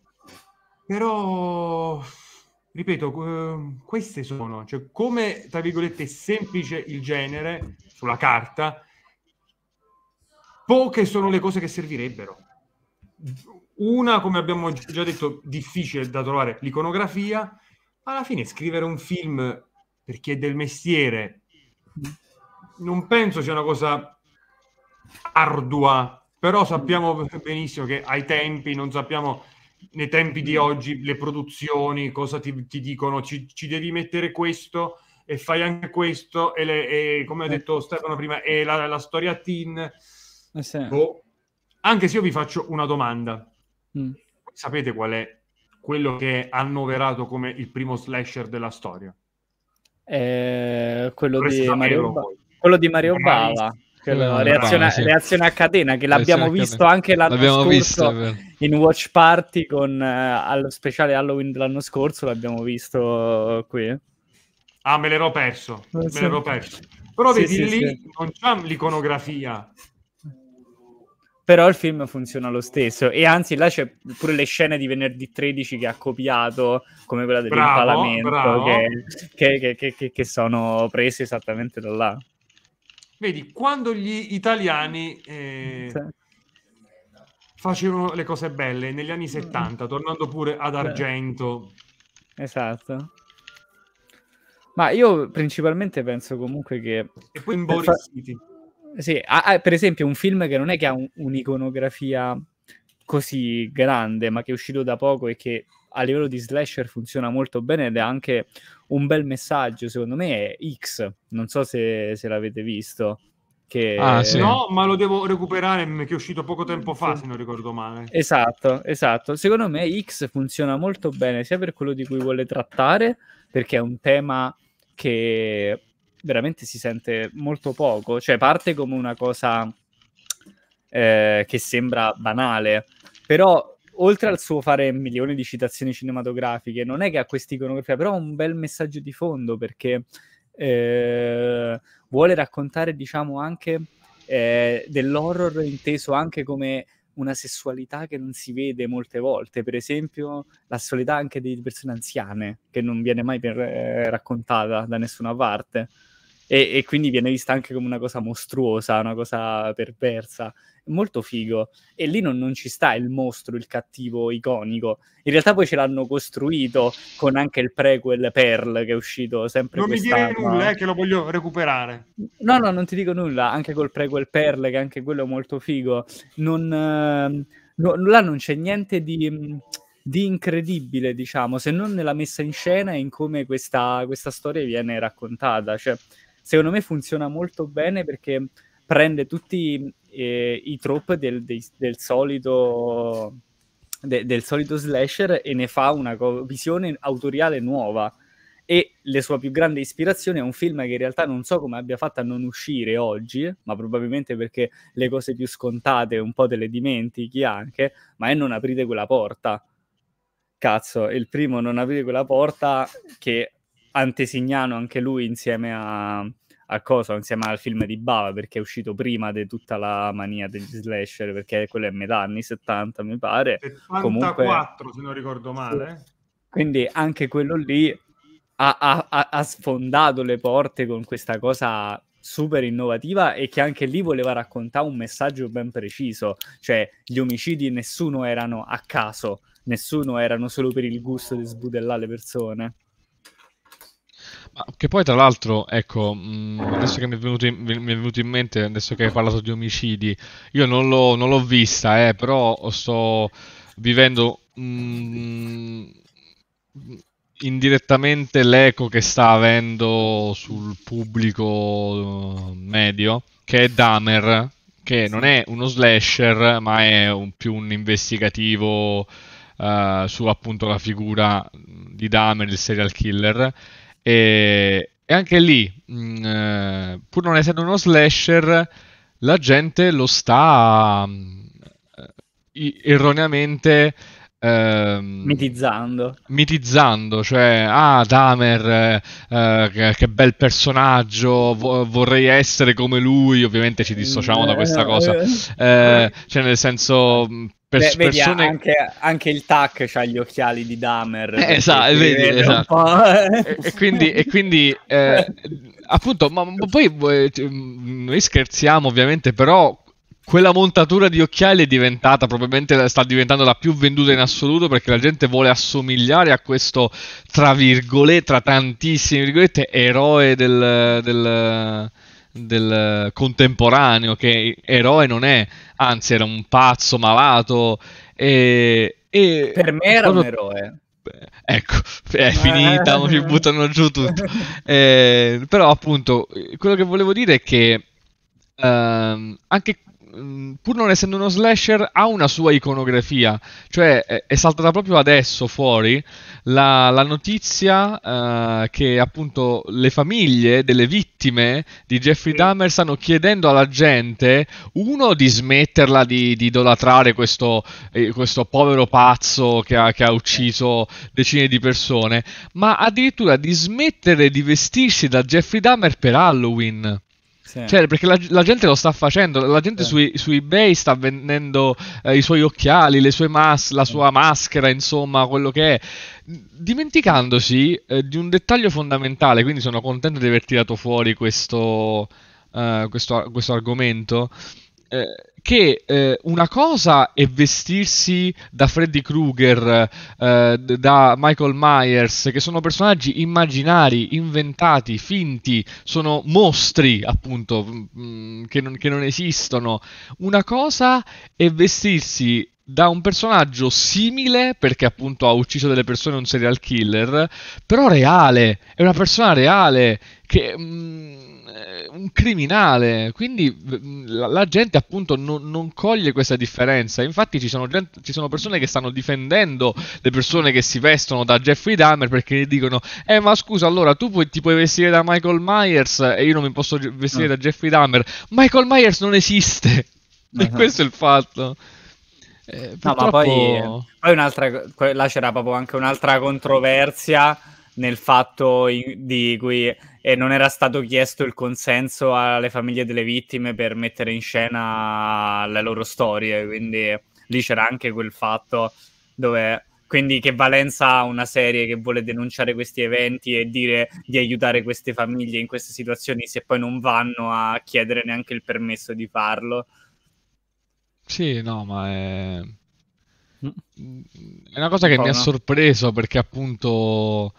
[SPEAKER 3] Però, ripeto, queste sono, cioè come, tra virgolette, semplice il genere sulla carta, poche sono le cose che servirebbero. Una, come abbiamo già detto, difficile da trovare, l'iconografia. Alla fine scrivere un film per chi è del mestiere non penso sia una cosa ardua, però sappiamo benissimo che ai tempi, non sappiamo nei tempi di oggi, le produzioni, cosa ti, ti dicono, ci, ci, devi mettere questo e fai anche questo, e, le, e come ha eh. detto Stefano prima, e la, la storia teen. Eh sì. Boh. Anche se io vi faccio una domanda, mm. sapete qual è quello che è annoverato come il primo slasher della storia?
[SPEAKER 2] eh, quello, di Mario quello di Mario Bava. Quello, reazione, sì. a catena che l'abbiamo reazione visto anche l'anno l'abbiamo scorso visto, in Watch Party con eh, speciale Halloween dell'anno scorso l'abbiamo visto qui
[SPEAKER 3] ah me l'ero perso, eh, me l'ero perso. però sì, vedi sì, lì non c'è l'iconografia
[SPEAKER 2] però il film funziona lo stesso e anzi là c'è pure le scene di venerdì 13 che ha copiato come quella dell'impalamento che, che, che, che, sono prese esattamente da là
[SPEAKER 3] vedi quando gli italiani eh, sì. facevano le cose belle negli anni 70 tornando pure ad Argento esatto
[SPEAKER 2] ma io principalmente penso comunque che e poi in Boris City sì, ha, ha, per esempio un film che non è che ha un, un'iconografia così grande, ma che è uscito da poco e che a livello di slasher funziona molto bene ed è anche un bel messaggio, secondo me, è X. Non so se, se l'avete visto. Che...
[SPEAKER 3] Ah, sì. No, ma lo devo recuperare mm, che è uscito poco tempo fa, sì. se non ricordo male.
[SPEAKER 2] Esatto, esatto. Secondo me X funziona molto bene sia per quello di cui vuole trattare, perché è un tema che veramente si sente molto poco, cioè parte come una cosa eh, che sembra banale, però oltre al suo fare milioni di citazioni cinematografiche, non è che ha questa iconografia, però ha un bel messaggio di fondo perché eh, vuole raccontare, diciamo, anche eh, dell'horror inteso anche come una sessualità che non si vede molte volte, per esempio la sessualità anche di persone anziane, che non viene mai per, eh, raccontata da nessuna parte e, e, quindi viene vista anche come una cosa mostruosa, una cosa perversa. Molto figo. E lì non, non, ci sta il mostro, il cattivo iconico. In realtà poi ce l'hanno costruito con anche il prequel Pearl che è uscito sempre Non quest'anno. mi dire nulla, eh, che lo voglio recuperare. No, no, non ti dico nulla. Anche col prequel Pearl, che anche quello è molto figo. Non, eh, no, là non c'è niente di di incredibile, diciamo, se non nella messa in scena e in come questa, questa storia viene raccontata. Cioè, secondo me funziona molto bene perché prende tutti eh, i trope del, del, del solito de, del solito slasher e ne fa una co- visione autoriale nuova e la sua più grande ispirazione è un film che in realtà non so come abbia fatto a non uscire oggi, ma probabilmente perché le cose più scontate un po' te le dimentichi anche, ma è Non aprite quella porta. Cazzo, il primo Non aprite quella porta che antesignano anche lui insieme a, a cosa? Insieme al film di Bava perché è uscito prima di tutta la mania degli slasher perché quello è metà anni 70 mi pare. 74 Comunque,
[SPEAKER 3] se non ricordo male.
[SPEAKER 2] Quindi anche quello lì ha, ha, ha sfondato le porte con questa cosa super innovativa e che anche lì voleva raccontare un messaggio ben preciso, cioè gli omicidi nessuno erano a caso, nessuno erano solo per il gusto di sbudellare le persone.
[SPEAKER 4] Ma che poi, tra l'altro, ecco, mm, adesso che mi è, venuto in, mi è venuto in mente, adesso che hai parlato di omicidi, io non l'ho, non l'ho vista, eh, però sto vivendo mh, mm, indirettamente l'eco che sta avendo sul pubblico eh, medio, che è Damer, che non è uno slasher, ma è un, più un investigativo uh, su appunto la figura di Dahmer, il serial killer e, e anche lì, mh, mm, eh, pur non essendo uno slasher, la gente lo sta mh, mm, erroneamente Ehm, mitizzando. Mitizzando, cioè, ah, Dahmer, eh, che, che, bel personaggio, vo- vorrei essere come lui, ovviamente ci dissociamo da questa eh, cosa, eh. eh, cioè nel senso mm, Pers- Beh, vedi, persone...
[SPEAKER 2] anche, anche, il TAC ha gli occhiali di Damer. Eh, esatto,
[SPEAKER 4] vedi, esatto. e, e, quindi, e quindi eh, appunto, ma, ma poi eh, mm, noi scherziamo ovviamente, però quella montatura di occhiali è diventata probabilmente sta diventando la più venduta in assoluto perché la gente vuole assomigliare a questo tra virgolette, tra tantissime virgolette, eroe del, del del contemporaneo che eroe non è, anzi era un pazzo malato e, e per me era quando... un eroe. Ecco, è eh. finita, ci buttano giù tutto. eh, però appunto, quello che volevo dire è che ehm, anche Mm, pur non essendo uno slasher, ha una sua iconografia. Cioè, è saltata proprio adesso fuori la, la notizia eh, che appunto le famiglie delle vittime di Jeffrey Dahmer stanno chiedendo alla gente, uno, di smetterla di, di idolatrare questo, eh, questo, povero pazzo che ha, che ha ucciso decine di persone, ma addirittura di smettere di vestirsi da Jeffrey Dahmer per Halloween. Sì. Cioè, perché la, la, gente lo sta facendo, la gente sì. sui, su eBay sta vendendo eh, i suoi occhiali, le sue mas- la sua maschera, insomma, quello che è, dimenticandosi eh, di un dettaglio fondamentale, quindi sono contento di aver tirato fuori questo, eh, questo, questo argomento eh, che eh, una cosa è vestirsi da Freddy Krueger, eh, da Michael Myers, che sono personaggi immaginari, inventati, finti, sono mostri appunto mh, mm, mm, che, non, che non esistono. Una cosa è vestirsi da un personaggio simile, perché appunto ha ucciso delle persone un serial killer, però reale, è una persona reale che mh, mm, un criminale, quindi la, la gente appunto non, non, coglie questa differenza, infatti ci sono, gente, ci sono, persone che stanno difendendo le persone che si vestono da Jeffrey Dahmer perché gli dicono, eh ma scusa allora tu puoi, ti puoi vestire da Michael Myers e io non mi posso vestire no. Ah. da Jeffrey Dahmer, Michael Myers non esiste, uh-huh. e questo è il fatto. Eh, purtroppo... No, poi,
[SPEAKER 1] poi
[SPEAKER 2] un'altra, là c'era proprio anche un'altra controversia nel fatto in, di cui e non era stato chiesto il consenso alle famiglie delle vittime per mettere in scena le loro storie, quindi lì c'era anche quel fatto dove quindi che valenza ha una serie che vuole denunciare questi eventi e dire di aiutare queste famiglie in queste situazioni se poi non vanno a chiedere neanche il permesso di farlo.
[SPEAKER 4] Sì, no, ma è, mm. è una cosa che mi ha sorpreso perché appunto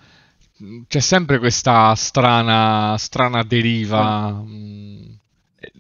[SPEAKER 4] c'è sempre questa strana, strana deriva. Mm.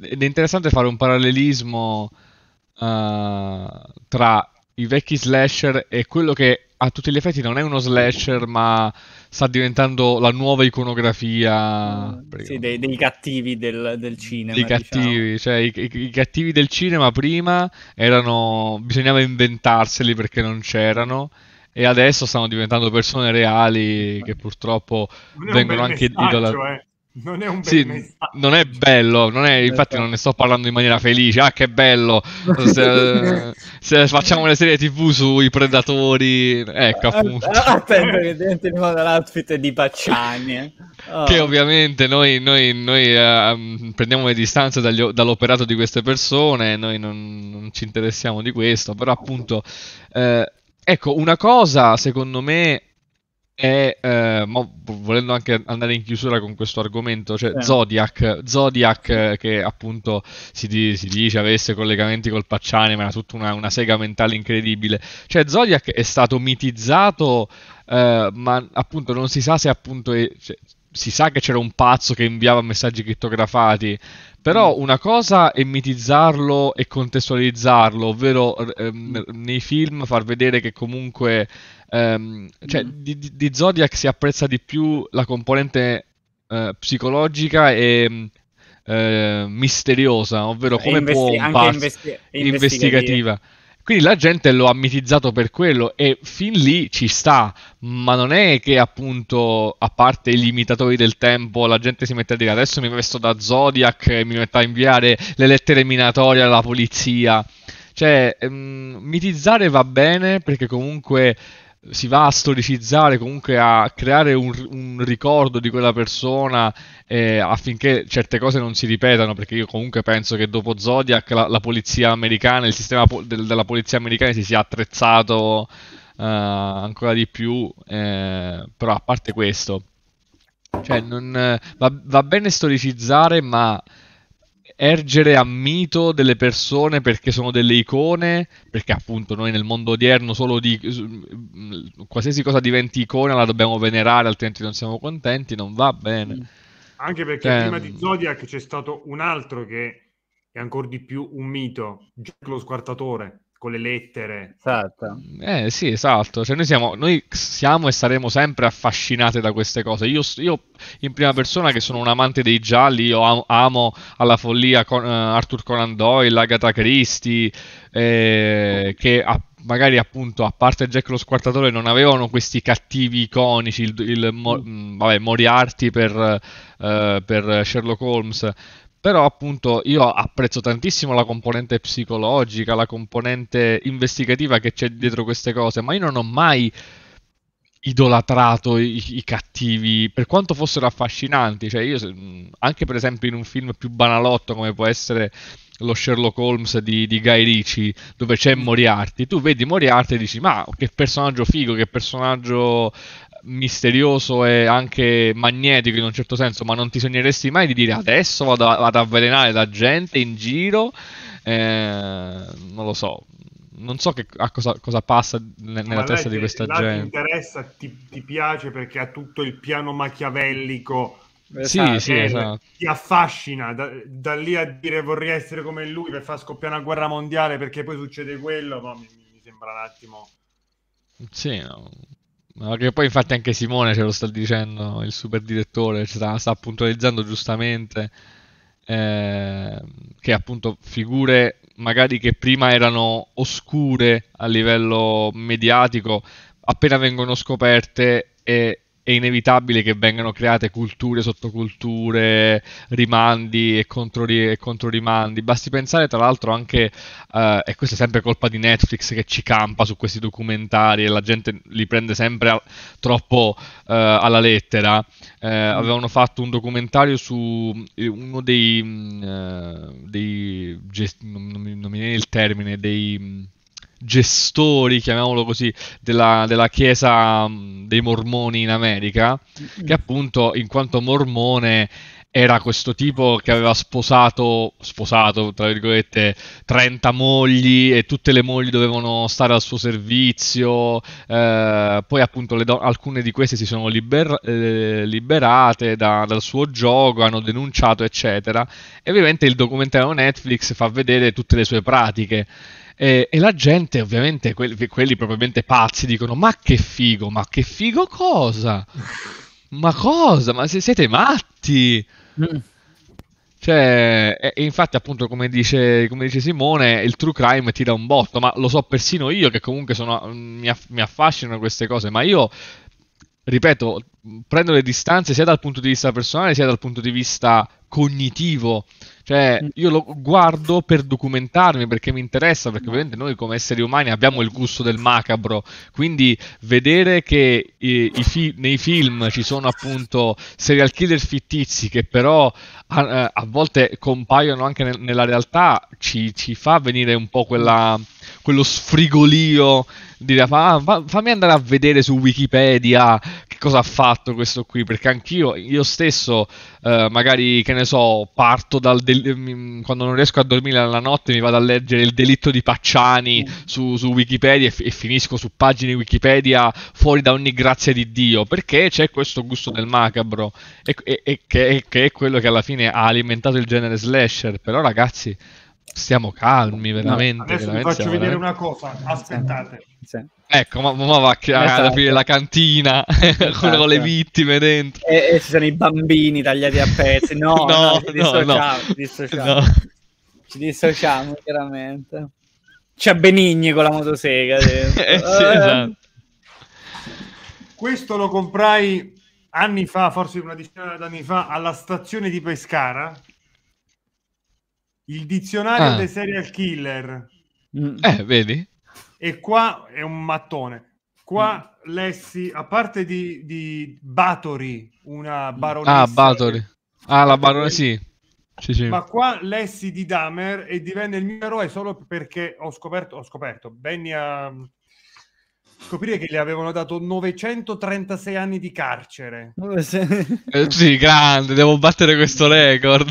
[SPEAKER 4] Ed è interessante fare un parallelismo uh, tra i vecchi slasher e quello che a tutti gli effetti non è uno slasher, ma sta diventando la nuova iconografia uh,
[SPEAKER 2] sì, dei, dei, cattivi del, del cinema. Dei
[SPEAKER 4] cattivi, diciamo. cioè i, i, i, cattivi del cinema prima erano. bisognava inventarseli perché non c'erano e adesso stanno diventando persone reali che purtroppo vengono anche idolatrate. Eh. Non è un bel sì, Non è bello, non è, infatti esatto. non ne sto parlando in maniera felice. Ah, che bello! Se, se facciamo le serie tv sui predatori, ecco ah, appunto.
[SPEAKER 2] Ah, aspetta che diventi l'outfit di Pacciani. Eh. Oh. Che
[SPEAKER 4] ovviamente noi, noi, noi uh, prendiamo le distanze dagli, dall'operato di queste persone, noi non, non, ci interessiamo di questo, però appunto... Uh, Ecco, una cosa secondo me è, eh, volendo anche andare in chiusura con questo argomento, cioè eh. Zodiac, Zodiac eh, che appunto si, di, si, dice avesse collegamenti col Pacciani, ma era tutta una, una sega mentale incredibile. Cioè Zodiac è stato mitizzato, eh, ma appunto non si sa se appunto... È, cioè, si sa che c'era un pazzo che inviava messaggi crittografati però mm. una cosa è mitizzarlo e contestualizzarlo, ovvero ehm, mm. nei film far vedere che comunque ehm, cioè, mm. di, di, Zodiac si apprezza di più la componente eh, psicologica e eh, misteriosa, ovvero come investi- può un investi- investigativa. Quindi la gente lo ha mitizzato per quello e fin lì ci sta, ma non è che appunto, a parte i limitatori del tempo, la gente si mette a dire adesso mi vesto da Zodiac e mi metto a inviare le lettere minatorie alla polizia. Cioè, mh, ehm, mitizzare va bene perché comunque si va a storicizzare, comunque a creare un, un ricordo di quella persona eh, affinché certe cose non si ripetano, perché io comunque penso che dopo Zodiac la, la polizia americana, il sistema po- del, della polizia americana si sia attrezzato eh, ancora di più, eh, però a parte questo, cioè non, va, va bene storicizzare, ma ergere a mito delle persone perché sono delle icone, perché appunto noi nel mondo odierno solo di qualsiasi cosa diventi icona la dobbiamo venerare, altrimenti non siamo contenti, non va bene. Mm.
[SPEAKER 3] Anche perché eh, prima mm. di Zodiac c'è stato un altro che è ancora di più un mito, Jack lo squartatore con le lettere. Esatto.
[SPEAKER 4] Eh sì, esatto. Cioè, noi, siamo, noi siamo e saremo sempre affascinate da queste cose. Io, io, in prima persona, che sono un amante dei gialli, io amo, amo alla follia con, uh, Arthur Conan Doyle, Agatha Christie, eh, che a, magari appunto a parte Jack lo squartatore non avevano questi cattivi iconici, il, il mo, mm. Mm, vabbè, Moriarty per, uh, per Sherlock Holmes però appunto io apprezzo tantissimo la componente psicologica, la componente investigativa che c'è dietro queste cose, ma io non ho mai idolatrato i, i, cattivi, per quanto fossero affascinanti. Cioè, io, anche per esempio in un film più banalotto come può essere lo Sherlock Holmes di, di Guy Ricci, dove c'è mm. Moriarty, tu vedi Moriarty e dici ma che personaggio figo, che personaggio misterioso e anche magnetico in un certo senso, ma non ti sogneresti mai di dire adesso vado, ad avvelenare la gente in giro. Eh, non lo so, non so che, a cosa, cosa passa ne, nella testa di questa gente.
[SPEAKER 3] Ti interessa, ti, ti, piace perché ha tutto il piano machiavellico. Esatto. Sì, sì, eh, esatto. Ti affascina da, da, lì a dire vorrei essere come lui per far scoppiare una guerra mondiale perché poi succede quello. Ma mi, mi sembra un attimo.
[SPEAKER 4] Sì, no. Ma che poi infatti anche Simone ce lo sta dicendo, il super direttore, sta, sta puntualizzando giustamente eh, che appunto figure magari che prima erano oscure a livello mediatico, appena vengono scoperte e è inevitabile che vengano create culture, sottoculture, rimandi e, controrimandi. Contro Basti pensare, tra l'altro, anche, eh, e questa è sempre colpa di Netflix che ci campa su questi documentari e la gente li prende sempre a, troppo eh, alla lettera. Eh, avevano fatto un documentario su eh, uno dei, mm, eh, dei gest- non, non mi viene il termine, dei mm, gestori, chiamiamolo così, della, della chiesa mm, dei mormoni in America, che appunto in quanto mormone era questo tipo che aveva sposato, sposato tra virgolette, 30 mogli e tutte le mogli dovevano stare al suo servizio, eh, poi appunto do- alcune di queste si sono liber- eh, liberate da- dal suo gioco, hanno denunciato eccetera e ovviamente il documentario Netflix fa vedere tutte le sue pratiche e, e la gente, ovviamente, quelli, quelli probabilmente pazzi, dicono: Ma che figo, ma che figo cosa? Ma cosa? Ma se siete matti? Mm. Cioè, e, e, infatti, appunto, come dice, come dice, Simone, il true crime ti dà un botto, ma lo so persino io che comunque sono, mm, mi, aff- mi, affascinano queste cose, ma io ripeto, prendo le distanze sia dal punto di vista personale sia dal punto di vista cognitivo. Cioè, mm. io lo guardo per documentarmi perché mi interessa, perché ovviamente noi come esseri umani abbiamo il gusto del macabro. Quindi vedere che i, i fi- nei film ci sono appunto serial killer fittizi che però a, eh, a volte compaiono anche nel- nella realtà, ci-, ci fa venire un po' quella quello sfrigolio di ah, va, fammi andare a vedere su Wikipedia che cosa ha fatto questo qui, perché anch'io, io stesso, eh, magari, che ne so, parto dal, del- mm, quando non riesco a dormire la notte mi vado a leggere il delitto di Pacciani mm. su, su, Wikipedia e, f- e, finisco su pagine Wikipedia fuori da ogni grazia di Dio, perché c'è questo gusto del macabro e, e, e che, che è quello che alla fine ha alimentato il genere slasher, però ragazzi stiamo calmi veramente. No, veramente, vi faccio vedere veramente...
[SPEAKER 3] una cosa, aspettate. Sì.
[SPEAKER 4] Ecco, ma, ma va a esatto. aprire la cantina esatto. con le vittime dentro. E, e, ci sono i
[SPEAKER 2] bambini tagliati a pezzi. No, no, no, no, ci dissociamo, no. Ci dissociamo
[SPEAKER 3] chiaramente.
[SPEAKER 2] C'è Benigni con la motosega. eh, sì, eh. Esatto.
[SPEAKER 3] Questo lo comprai anni fa, forse una decina di anni fa, alla stazione di Pescara il dizionario ah. dei serial killer.
[SPEAKER 4] Mm. Eh, vedi?
[SPEAKER 3] E qua è un mattone. Qua mm. lessi, a parte di, di Batori, una baronessa. Ah, Batory. Ah, la baronessa,
[SPEAKER 4] sì. Sì, sì. Ma
[SPEAKER 3] qua lessi di Damer e divenne il mio eroe solo perché ho scoperto, ho scoperto, Benny ha scoprire che gli avevano dato 936 anni di carcere.
[SPEAKER 4] Eh, sì, grande, devo battere questo record.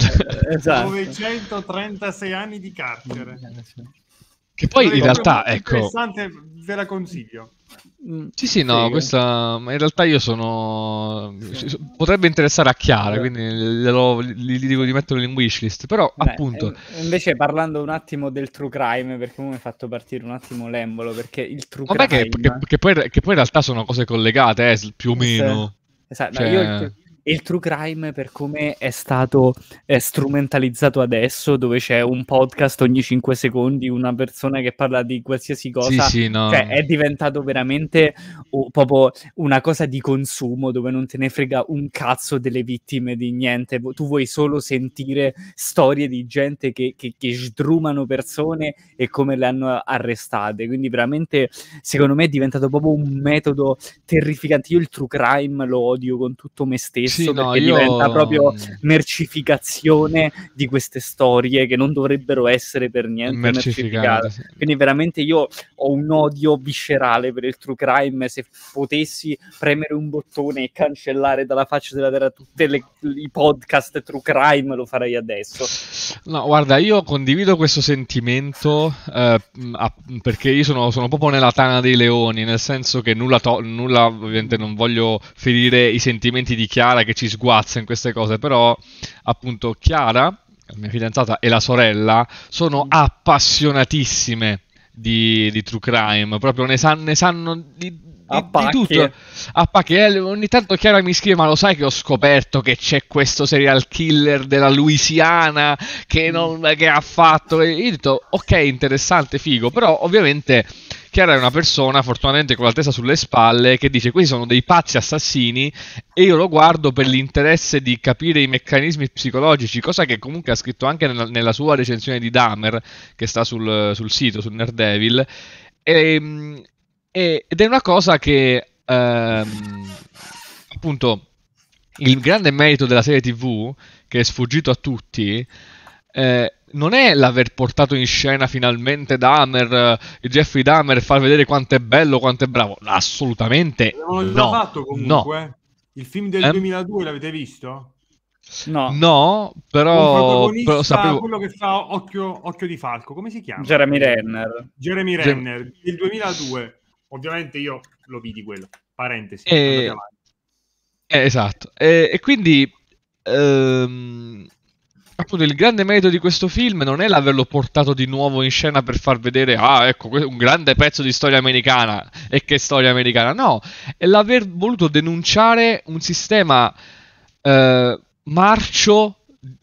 [SPEAKER 4] Esatto.
[SPEAKER 3] 936 anni di carcere. Che poi in realtà, ecco... Interessante, ve la consiglio. Mm,
[SPEAKER 4] sì, sì, no, sì. questa in realtà io sono... Sì. Potrebbe interessare a Chiara, sì. quindi gli, dico di metterlo in wishlist, però Beh, appunto...
[SPEAKER 2] Invece parlando un attimo del true crime, perché mi hai fatto partire un attimo l'embolo, perché il true Vabbè crime... Che, che, che,
[SPEAKER 4] poi, che, poi, in realtà sono cose collegate, eh, più o meno. Esatto, cioè... no, io
[SPEAKER 2] e il true crime per come è stato è eh, strumentalizzato adesso, dove c'è un podcast ogni 5 secondi, una persona che parla di qualsiasi cosa, sì, sì, no. cioè, è diventato veramente oh, proprio una cosa di consumo dove non te ne frega un cazzo delle vittime di niente, tu vuoi solo sentire storie di gente che, che, che sdrumano persone e come le hanno arrestate, quindi veramente secondo me è diventato proprio un metodo terrificante, io il true crime lo odio con tutto me stesso sì, perché io... diventa proprio mm. mercificazione di queste storie che non dovrebbero essere per niente mercificate. mercificate. Sì. Quindi veramente io ho un odio viscerale per il true crime, se potessi premere un bottone e cancellare dalla faccia della terra tutti i podcast true crime lo farei adesso.
[SPEAKER 4] No, guarda, io condivido questo sentimento eh, a, perché io sono, sono, proprio nella tana dei leoni, nel senso che nulla, to- nulla ovviamente non voglio ferire i sentimenti di Chiara Chiara che ci sguazza in queste cose, però appunto Chiara, la mia fidanzata e la sorella sono mm. appassionatissime di, di true crime, proprio ne, san, ne sanno di, a pacche. a pacche. Eh, ogni tanto Chiara mi scrive: Ma lo sai che ho scoperto che c'è questo serial killer della Louisiana che, mm. non, che ha fatto. E io ho detto: Ok, interessante, figo. Però ovviamente Chiara una persona, fortunatamente con la testa sulle spalle, che dice questi sono dei pazzi assassini e io lo guardo per l'interesse di capire i meccanismi psicologici, cosa che comunque ha scritto anche nella, nella sua recensione di Dahmer, che sta sul, sul sito, su Nerdevil. E, ehm, e, ed è una cosa che, ehm, appunto, il grande merito della serie TV, che è sfuggito a tutti, eh, non è l'aver portato in scena finalmente Dahmer, eh, Jeffrey Dahmer, far vedere quanto è bello, quanto è bravo. Assolutamente L'avevano no. fatto comunque. No. Eh. Il film del eh?
[SPEAKER 3] 2002 l'avete visto?
[SPEAKER 4] No. no, però, però sapevo...
[SPEAKER 3] quello che fa occhio, occhio, di Falco, come si chiama? Jeremy Renner. Jeremy Renner, Jeremy... il 2002. Ovviamente io lo vidi quello, parentesi. Eh, e...
[SPEAKER 4] Eh, esatto. E, e quindi... Ehm appunto il grande merito di questo film non è l'averlo portato di nuovo in scena per far vedere ah ecco un grande pezzo di storia americana e che storia americana no è l'aver voluto denunciare un sistema eh, marcio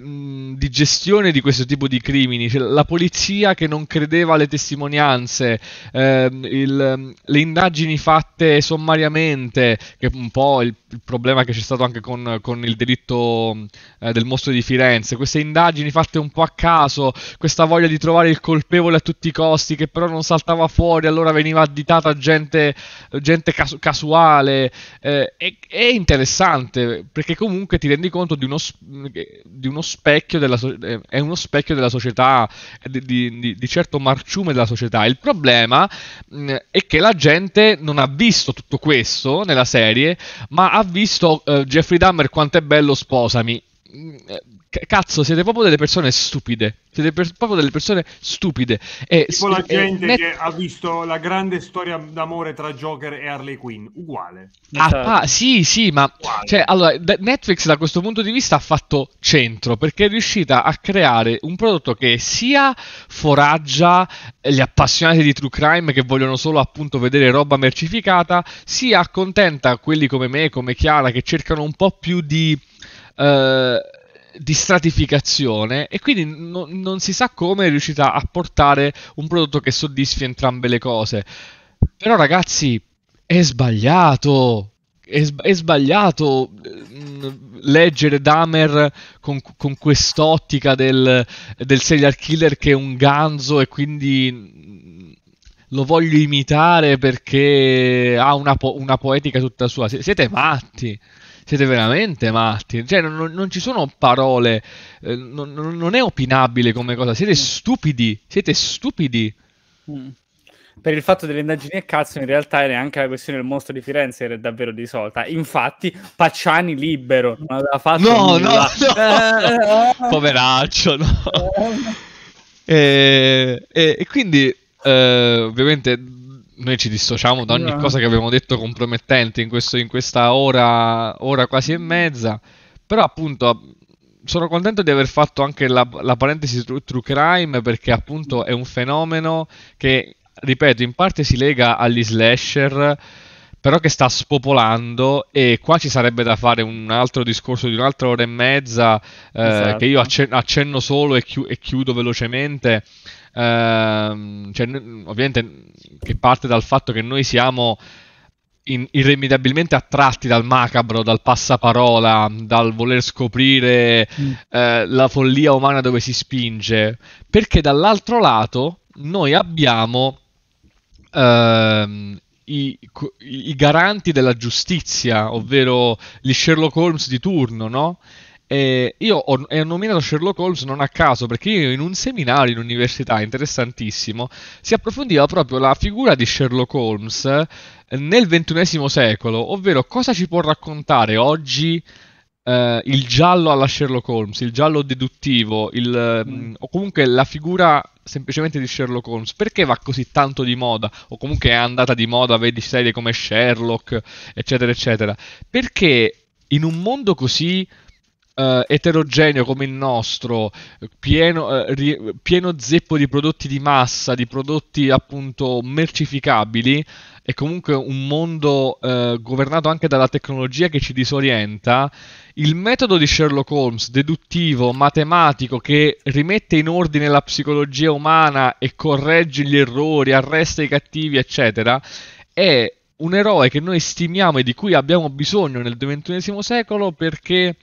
[SPEAKER 4] Mm, di gestione di questo tipo di crimini, cioè, la polizia che non credeva alle testimonianze, ehm, il, mm, le indagini fatte sommariamente, che è un po' il, il problema che c'è stato anche con, con il delitto mm, eh, del mostro di Firenze, queste indagini fatte un po' a caso, questa voglia di trovare il colpevole a tutti i costi che però non saltava fuori, allora veniva additata gente, gente casu- casuale, eh, è, è, interessante perché comunque ti rendi conto di uno... Di di uno specchio della, so- eh, è uno specchio della società, eh, di, di, di, certo marciume della società. Il problema mh, mm, è che la gente non ha visto tutto questo nella serie, ma ha visto uh, Jeffrey Dahmer quanto è bello sposami Mm, eh, cazzo, siete proprio delle persone stupide. Siete per, proprio delle persone stupide. E, tipo la eh, gente net...
[SPEAKER 3] che ha visto la grande storia d'amore tra Joker e Harley Quinn, uguale.
[SPEAKER 4] Ah, ah pa- certo. sì, sì, ma cioè, allora, Netflix da questo punto di vista ha fatto centro perché è riuscita a creare un prodotto che sia foraggia eh, gli appassionati di true crime che vogliono solo appunto vedere roba mercificata, sia accontenta quelli come me, come Chiara, che cercano un po' più di eh, di stratificazione e quindi no, non si sa come è riuscita a portare un prodotto che soddisfi entrambe le cose. Però ragazzi, è sbagliato. È, sb- è sbagliato mm, leggere Dahmer con, con quest'ottica del, del, serial killer che è un ganzo e quindi mm, lo voglio imitare perché ha una, po- una poetica tutta sua. Siete matti siete veramente matti. Cioè, non, non ci sono parole, eh, non, non, è opinabile come cosa. Siete mm. stupidi, siete stupidi.
[SPEAKER 2] Mm. Per il fatto delle indagini a cazzo, in realtà era anche la questione del mostro di Firenze era davvero risolta. Infatti, Pacciani libero non aveva fatto no, nulla.
[SPEAKER 4] No, no. Poveraccio, no. e, e, eh, eh, e quindi. Uh, ovviamente noi ci dissociamo da ogni esatto. cosa che abbiamo detto compromettente in, questo, in questa ora, ora, quasi e mezza. Però appunto sono contento di aver fatto anche la, la parentesi true, true crime perché appunto è un fenomeno che, ripeto, in parte si lega agli slasher però che sta spopolando e qua ci sarebbe da fare un altro discorso di un'altra ora e mezza eh, esatto. che io esatto. accenno solo e, chi- e chiudo velocemente ehm, cioè, ovviamente che parte dal fatto che noi siamo in, irrimediabilmente attratti dal macabro, dal passaparola, dal voler scoprire mm. eh, la follia umana dove si spinge, perché dall'altro lato noi abbiamo ehm, i, i, garanti della giustizia, ovvero gli Sherlock Holmes di turno, no? Eh, io ho, ho, nominato Sherlock Holmes non a caso perché io in un seminario in università interessantissimo si approfondiva proprio la figura di Sherlock Holmes eh, nel XXI secolo, ovvero cosa ci può raccontare oggi eh, il giallo alla Sherlock Holmes, il giallo deduttivo, il, mm, mm. o comunque la figura semplicemente di Sherlock Holmes, perché va così tanto di moda, o comunque è andata di moda, vedi serie come Sherlock, eccetera, eccetera, perché in un mondo così eh, eterogeneo come il nostro, pieno, eh, ri- pieno zeppo di prodotti di massa, di prodotti appunto mercificabili, e comunque un mondo eh, governato anche dalla tecnologia che ci disorienta, il metodo di Sherlock Holmes, deduttivo, matematico, che rimette in ordine la psicologia umana e corregge gli errori, arresta i cattivi, eccetera, è un eroe che noi stimiamo e di cui abbiamo bisogno nel XXI secolo perché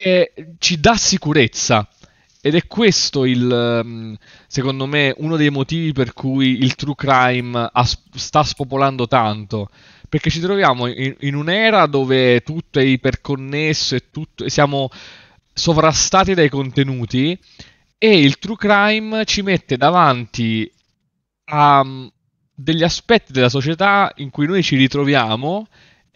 [SPEAKER 4] e ci dà sicurezza. Ed è questo il, ehm, secondo me, uno dei motivi per cui il true crime sta spopolando tanto. Perché ci troviamo in, in un'era dove tutto è iperconnesso e tutto, siamo sovrastati dai contenuti e il true crime ci mette davanti a mm, degli aspetti della società in cui noi ci ritroviamo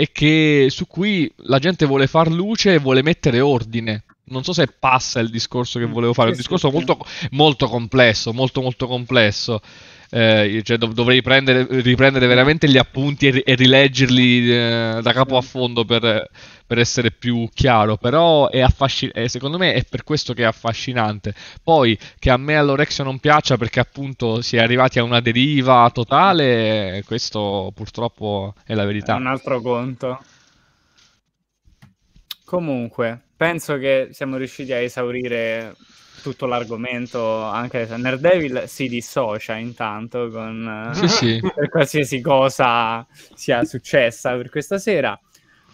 [SPEAKER 4] e che, su cui la gente vuole far luce e vuole mettere ordine. Non so se passa il discorso che mm. volevo fare, è un discorso molto, molto complesso, molto molto complesso eh, cioè dov- dovrei prendere, riprendere veramente gli appunti e, e rileggerli eh, da capo a fondo per, per essere più chiaro, però è affascin- eh, secondo me è per questo che è affascinante. Poi che a me all'orexia non piaccia perché appunto si è arrivati a una deriva totale, questo purtroppo è la verità. È un
[SPEAKER 2] altro conto. Comunque, penso che siamo riusciti a esaurire tutto l'argomento anche Nerdevil si dissocia intanto con, eh, sì, sì. per qualsiasi cosa sia successa per questa sera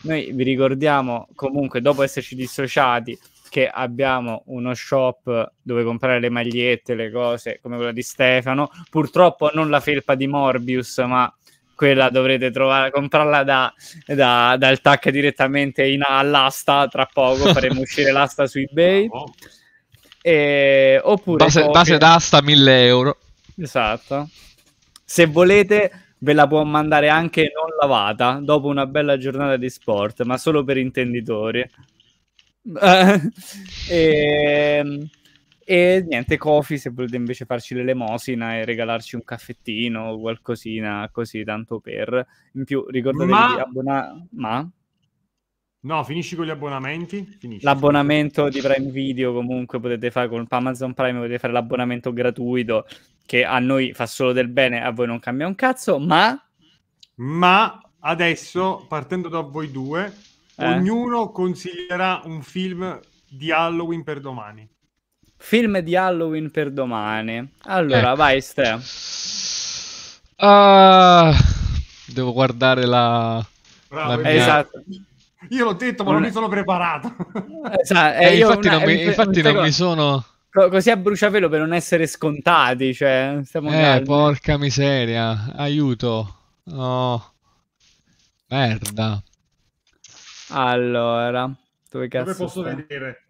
[SPEAKER 2] noi vi ricordiamo comunque dopo esserci dissociati che abbiamo uno shop dove comprare le magliette, le cose come quella di Stefano, purtroppo non la felpa di Morbius ma quella dovrete trovare, comprarla da, da, dal TAC direttamente in, all'asta tra poco, faremo uscire l'asta su eBay. Bravo. E,
[SPEAKER 4] oppure base, copie... base d'asta
[SPEAKER 2] 1000 euro. Esatto. Se volete ve la può mandare anche non lavata dopo una bella giornata di sport, ma solo per intenditori. e, e, niente, coffee. se volete invece farci l'elemosina e regalarci un caffettino o qualcosina così, tanto per. In più, ricordatevi ma... di abbonare... Ma?
[SPEAKER 3] No, finisci con gli abbonamenti. Finisci.
[SPEAKER 2] L'abbonamento di Prime Video comunque potete fare con Amazon Prime, potete fare l'abbonamento gratuito che a noi fa solo del bene, a voi non cambia un cazzo, ma... Ma
[SPEAKER 3] adesso, partendo da voi due,
[SPEAKER 2] eh? ognuno
[SPEAKER 3] consiglierà un film di Halloween per domani.
[SPEAKER 2] Film di Halloween per domani.
[SPEAKER 3] Allora,
[SPEAKER 4] ecco. vai Ste. Uh, ah, devo guardare la... Bravo, la mia... Esatto
[SPEAKER 3] io l'ho detto, ma non, non mi sono preparato.
[SPEAKER 2] Esatto, eh, eh, eh infatti una, non, mi, eh, infatti non mi sono... Così a bruciapelo per non essere scontati, cioè... Stiamo eh, calmi.
[SPEAKER 4] porca miseria, aiuto. Oh. Merda.
[SPEAKER 2] Allora, dove cazzo Dove posso sta?
[SPEAKER 3] vedere?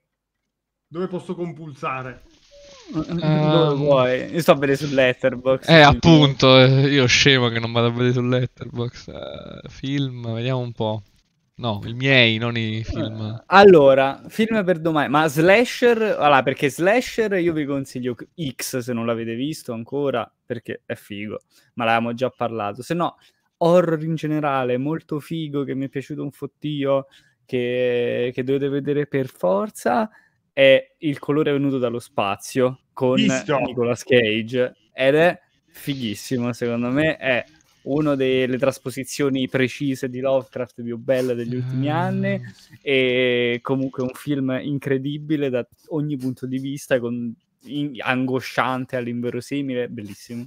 [SPEAKER 3] Dove posso compulsare? Dove
[SPEAKER 2] um... vuoi? Io sto a vedere su Letterboxd. Eh, appunto,
[SPEAKER 4] io scemo che non vado a vedere su Letterboxd. Uh, film, vediamo un po'. No, i miei, non i eh, film.
[SPEAKER 2] Allora, film per domani, ma slasher, allora, perché slasher io vi consiglio X se non l'avete visto ancora, perché è figo, ma l'avevamo già parlato. Se no, horror in generale, molto figo, che mi è piaciuto un fottio, che, che dovete vedere per forza, è Il colore venuto dallo spazio con visto. Nicolas Cage, ed è fighissimo, secondo me, è una delle trasposizioni precise di Lovecraft più belle degli ultimi ah. anni e comunque un film incredibile da ogni punto di vista, con, in, angosciante all'inverosimile, bellissimo.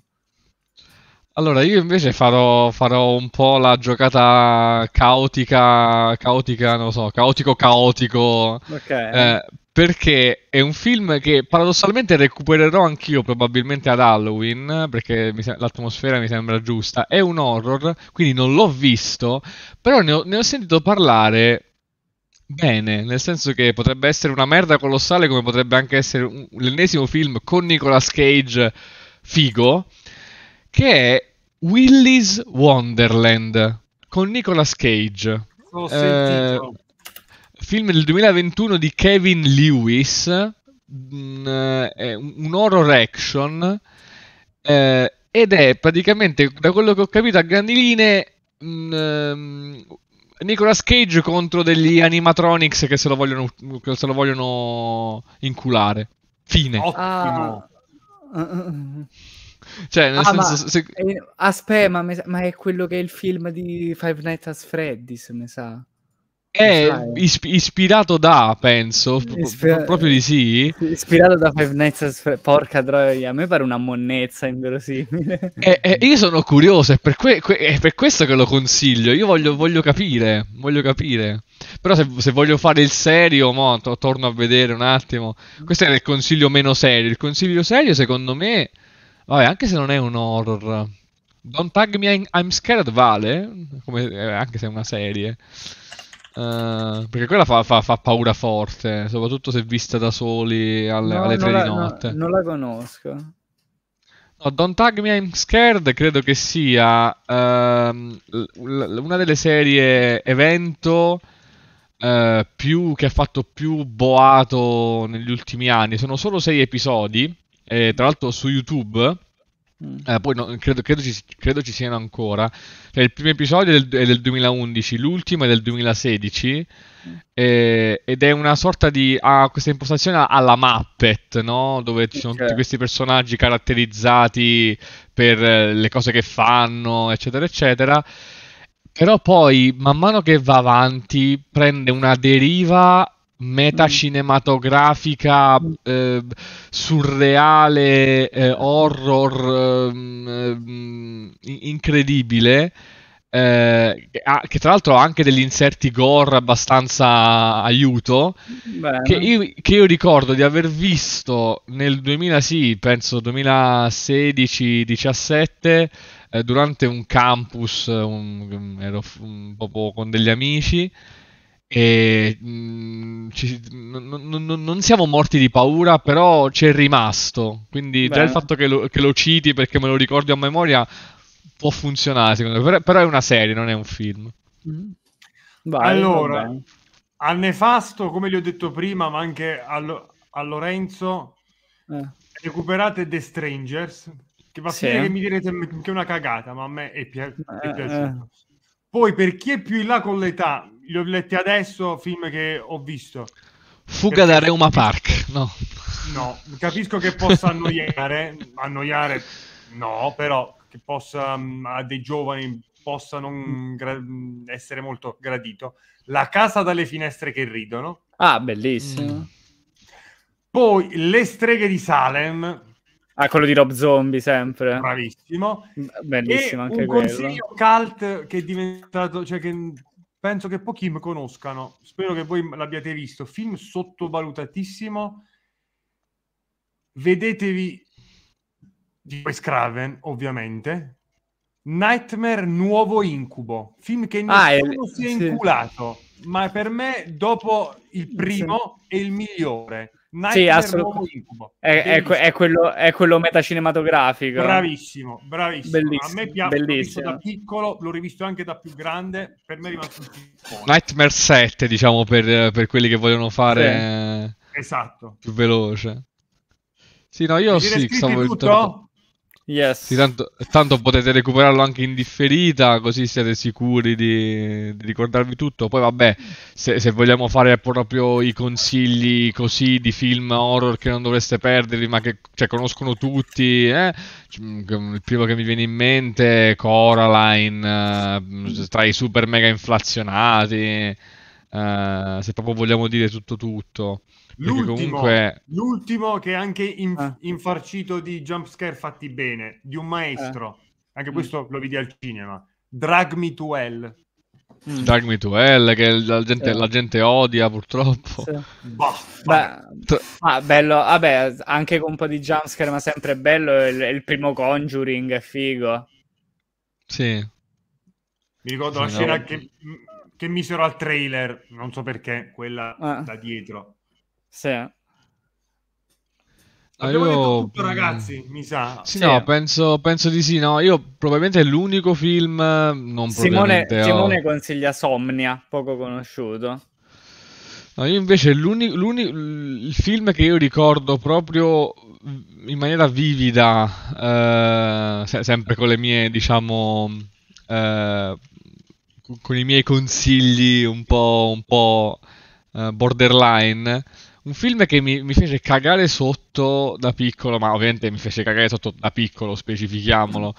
[SPEAKER 4] Allora, io invece farò, farò un po' la giocata caotica, caotica, non so, caotico caotico. Ok. Eh, perché è un film che paradossalmente recupererò anch'io probabilmente ad Halloween, perché mi se- l'atmosfera mi sembra giusta. È un horror, quindi non l'ho visto, però ne ho, ne ho sentito parlare bene, nel senso che potrebbe essere una merda colossale come potrebbe anche essere un, l'ennesimo film con Nicolas Cage figo che è Willy's Wonderland con Nicolas Cage. Ho sentito. Eh, film del 2021 di Kevin Lewis, mh, mm, eh, è un horror action eh, ed è praticamente, da quello che ho capito a grandi linee, mh, mm, ehm, Nicolas Cage contro degli animatronics che se lo vogliono, se lo vogliono inculare. Fine. Ottimo. Ah. Uh, uh, uh. Cioè, nel ah, senso... Ma, se...
[SPEAKER 2] Aspetta, ah, ma, me, ma, è quello che è il film di Five Nights at Freddy's, mi sa.
[SPEAKER 4] È eh. isp- ispirato da, penso, Ispira- proprio di sì. Ispirato da Five Nights at Freddy's. Porca troia, a me pare
[SPEAKER 2] una monnezza inverosimile.
[SPEAKER 4] Eh, e eh, io sono curioso, è per, que- que- è per, questo che lo consiglio. Io voglio, voglio capire, voglio capire. Però se, se, voglio fare il serio, mo, to- torno a vedere un attimo. Questo era il consiglio meno serio. Il consiglio serio, secondo me Vabbè, anche se non è un horror. Don't Tag Me I'm Scared vale, come, eh, anche se è una serie. Uh, perché quella fa, fa, fa, paura forte, soprattutto se vista da soli alle, no, alle tre di notte.
[SPEAKER 2] No, non la conosco.
[SPEAKER 4] No, Don't Tag Me I'm Scared credo che sia uh, una delle serie evento uh, più, che ha fatto più boato negli ultimi anni. Sono solo sei episodi eh, tra l'altro su YouTube. Mm. Eh, poi no, credo, credo, ci, credo, ci, siano ancora. Cioè, il primo episodio è del, è del, 2011, l'ultimo è del 2016. Mm. Eh, ed è una sorta di. ha ah, questa impostazione alla Muppet, no? dove ci sono okay. tutti questi personaggi caratterizzati per eh, le cose che fanno, eccetera, eccetera. Però poi, man mano che va avanti, prende una deriva metacinematografica mm. eh, surreale, eh, horror eh, incredibile. Eh, che tra l'altro ha anche degli inserti gore abbastanza aiuto che io, che io, ricordo di aver visto nel 2000 sì, penso 2016-17 eh, durante un campus un, ero un, po' con degli amici e, mh, mm, ci, non, non, non, siamo morti di paura, però c'è rimasto. Quindi Beh. già il fatto che lo, che lo, citi perché me lo ricordi a memoria può funzionare, secondo me. Però, è una serie, non è un film. Mm-hmm.
[SPEAKER 3] Vai, allora, vabbè. a Nefasto, come gli ho detto prima, ma anche a, Lo- a Lorenzo, eh. recuperate The Strangers, che va a sì. finire che mi direte che è una cagata, ma a me è, pi- è eh, piaciuto. Eh. Poi, per chi è più in là con l'età, li ho letti adesso, film che ho visto.
[SPEAKER 4] Fuga da Reuma Park, no.
[SPEAKER 3] No, capisco che possa annoiare, annoiare no, però che possa mm, a dei giovani possa non gra- mm, essere molto gradito. La casa dalle finestre che ridono. Ah, bellissimo. Mm. Poi Le streghe di Salem. Ah, quello di Rob Zombie sempre. Bravissimo. Bellissimo e anche un quello. consiglio cult che è diventato, cioè che penso che pochi mi conoscano. Spero che voi l'abbiate visto. Film sottovalutatissimo. Vedetevi di Wes Craven, ovviamente. Nightmare Nuovo Incubo, film che ah, nessuno ah, si è sì. inculato, ma per me dopo il primo sì. è il migliore. Nightmare sì, assolutamente. È, è, è,
[SPEAKER 2] quello, è quello
[SPEAKER 3] metacinematografico. Bravissimo, bravissimo. Bellissimo, a me piace, bellissimo. da piccolo, l'ho rivisto anche da più grande, per me è rimasto un
[SPEAKER 4] Nightmare 7, diciamo, per, per quelli che vogliono fare sì. esatto. più veloce. Sì, no, io sì, stavo tutto? Yes. Sì, tanto, tanto, potete recuperarlo anche in differita, così siete sicuri di, di ricordarvi tutto. Poi vabbè, se, se, vogliamo fare proprio i consigli così di film horror che non dovreste perdervi, ma che cioè, conoscono tutti, eh? Mm, il primo che mi viene in mente è Coraline, eh, tra i super mega inflazionati, eh, se proprio vogliamo dire tutto tutto. L'ultimo, comunque...
[SPEAKER 3] l'ultimo che è anche in, ah. infarcito di jumpscare fatti bene, di un maestro. Eh. Anche questo mm. lo vedi al cinema. Drag Me to Hell.
[SPEAKER 4] Mm. Drag Me to Hell che la gente, sì. la gente odia purtroppo. Sì. Bah,
[SPEAKER 2] Beh, ah, bello, vabbè, anche con un po' di jumpscare, ma sempre bello il, il primo Conjuring, è figo.
[SPEAKER 4] Sì.
[SPEAKER 3] Mi
[SPEAKER 2] ricordo sì, la no. scena
[SPEAKER 3] che, che misero al trailer, non so perché, quella ah. da dietro. Sì.
[SPEAKER 4] Abbiamo io... detto tutto, mm,
[SPEAKER 3] ragazzi, mi sa.
[SPEAKER 4] Sì, sì. no, penso, penso, di sì. No, io probabilmente è l'unico film. Non Simone, ho... Simone
[SPEAKER 2] consiglia Somnia, poco conosciuto.
[SPEAKER 4] No, io invece l'unico, l'uni, il film che io ricordo proprio in maniera vivida, eh, se- sempre con le mie, diciamo, eh, con i miei consigli un po', un po' eh, borderline un film che mi, mi, fece cagare sotto da piccolo, ma ovviamente mi fece cagare sotto da piccolo, specifichiamolo.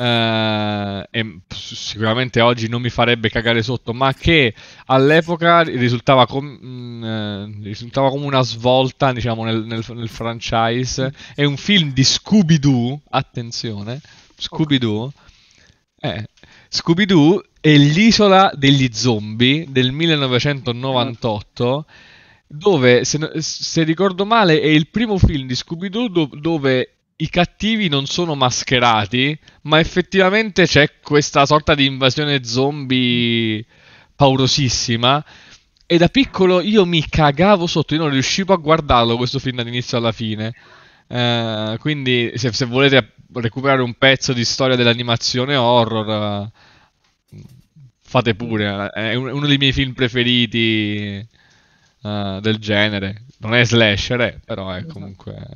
[SPEAKER 4] Eh, e sicuramente oggi non mi farebbe cagare sotto, ma che all'epoca risultava, com- mh, mm, eh, risultava come una svolta diciamo, nel, nel, nel, franchise. È un film di Scooby-Doo, attenzione, Scooby-Doo. Eh, Scooby-Doo e l'isola degli zombie del 1998 dove, se, se, ricordo male, è il primo film di Scooby-Doo do- dove i cattivi non sono mascherati, ma effettivamente c'è questa sorta di invasione zombie paurosissima. E da piccolo io mi cagavo sotto, io non riuscivo a guardarlo questo film dall'inizio alla fine. Eh, quindi, se, se, volete recuperare un pezzo di storia dell'animazione horror, eh, fate pure. È uno dei miei film preferiti uh, del genere. Non è slasher, eh, però è esatto. comunque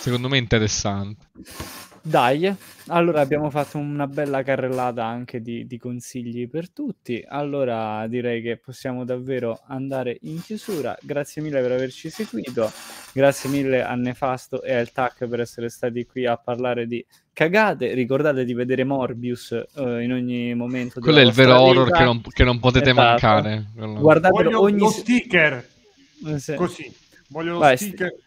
[SPEAKER 4] secondo me interessante.
[SPEAKER 2] Dai, allora abbiamo fatto una bella carrellata anche di, di, consigli per tutti. Allora direi che possiamo davvero andare in chiusura. Grazie mille per averci seguito, grazie mille a Nefasto e al TAC per essere stati qui a parlare di cagate. Ricordate di vedere Morbius eh, in ogni momento. Quello è il vero vita. horror che non, che non
[SPEAKER 4] potete esatto. mancare. Guardate
[SPEAKER 3] ogni lo sticker.
[SPEAKER 2] Eh, sì. Così,
[SPEAKER 1] voglio lo Vai, sticker.
[SPEAKER 2] St-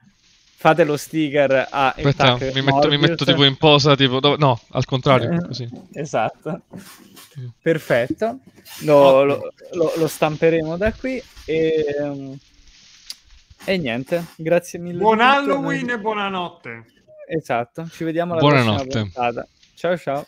[SPEAKER 2] fate lo sticker a Aspetta, mi, metto, mi metto tipo
[SPEAKER 4] in posa, tipo, no, al contrario, eh, così.
[SPEAKER 2] Esatto. Perfetto. Lo, lo, lo, lo, stamperemo da qui e, e niente, grazie mille. Buon Halloween
[SPEAKER 3] e buonanotte.
[SPEAKER 2] Esatto,
[SPEAKER 1] ci vediamo alla buonanotte. prossima puntata. Ciao ciao.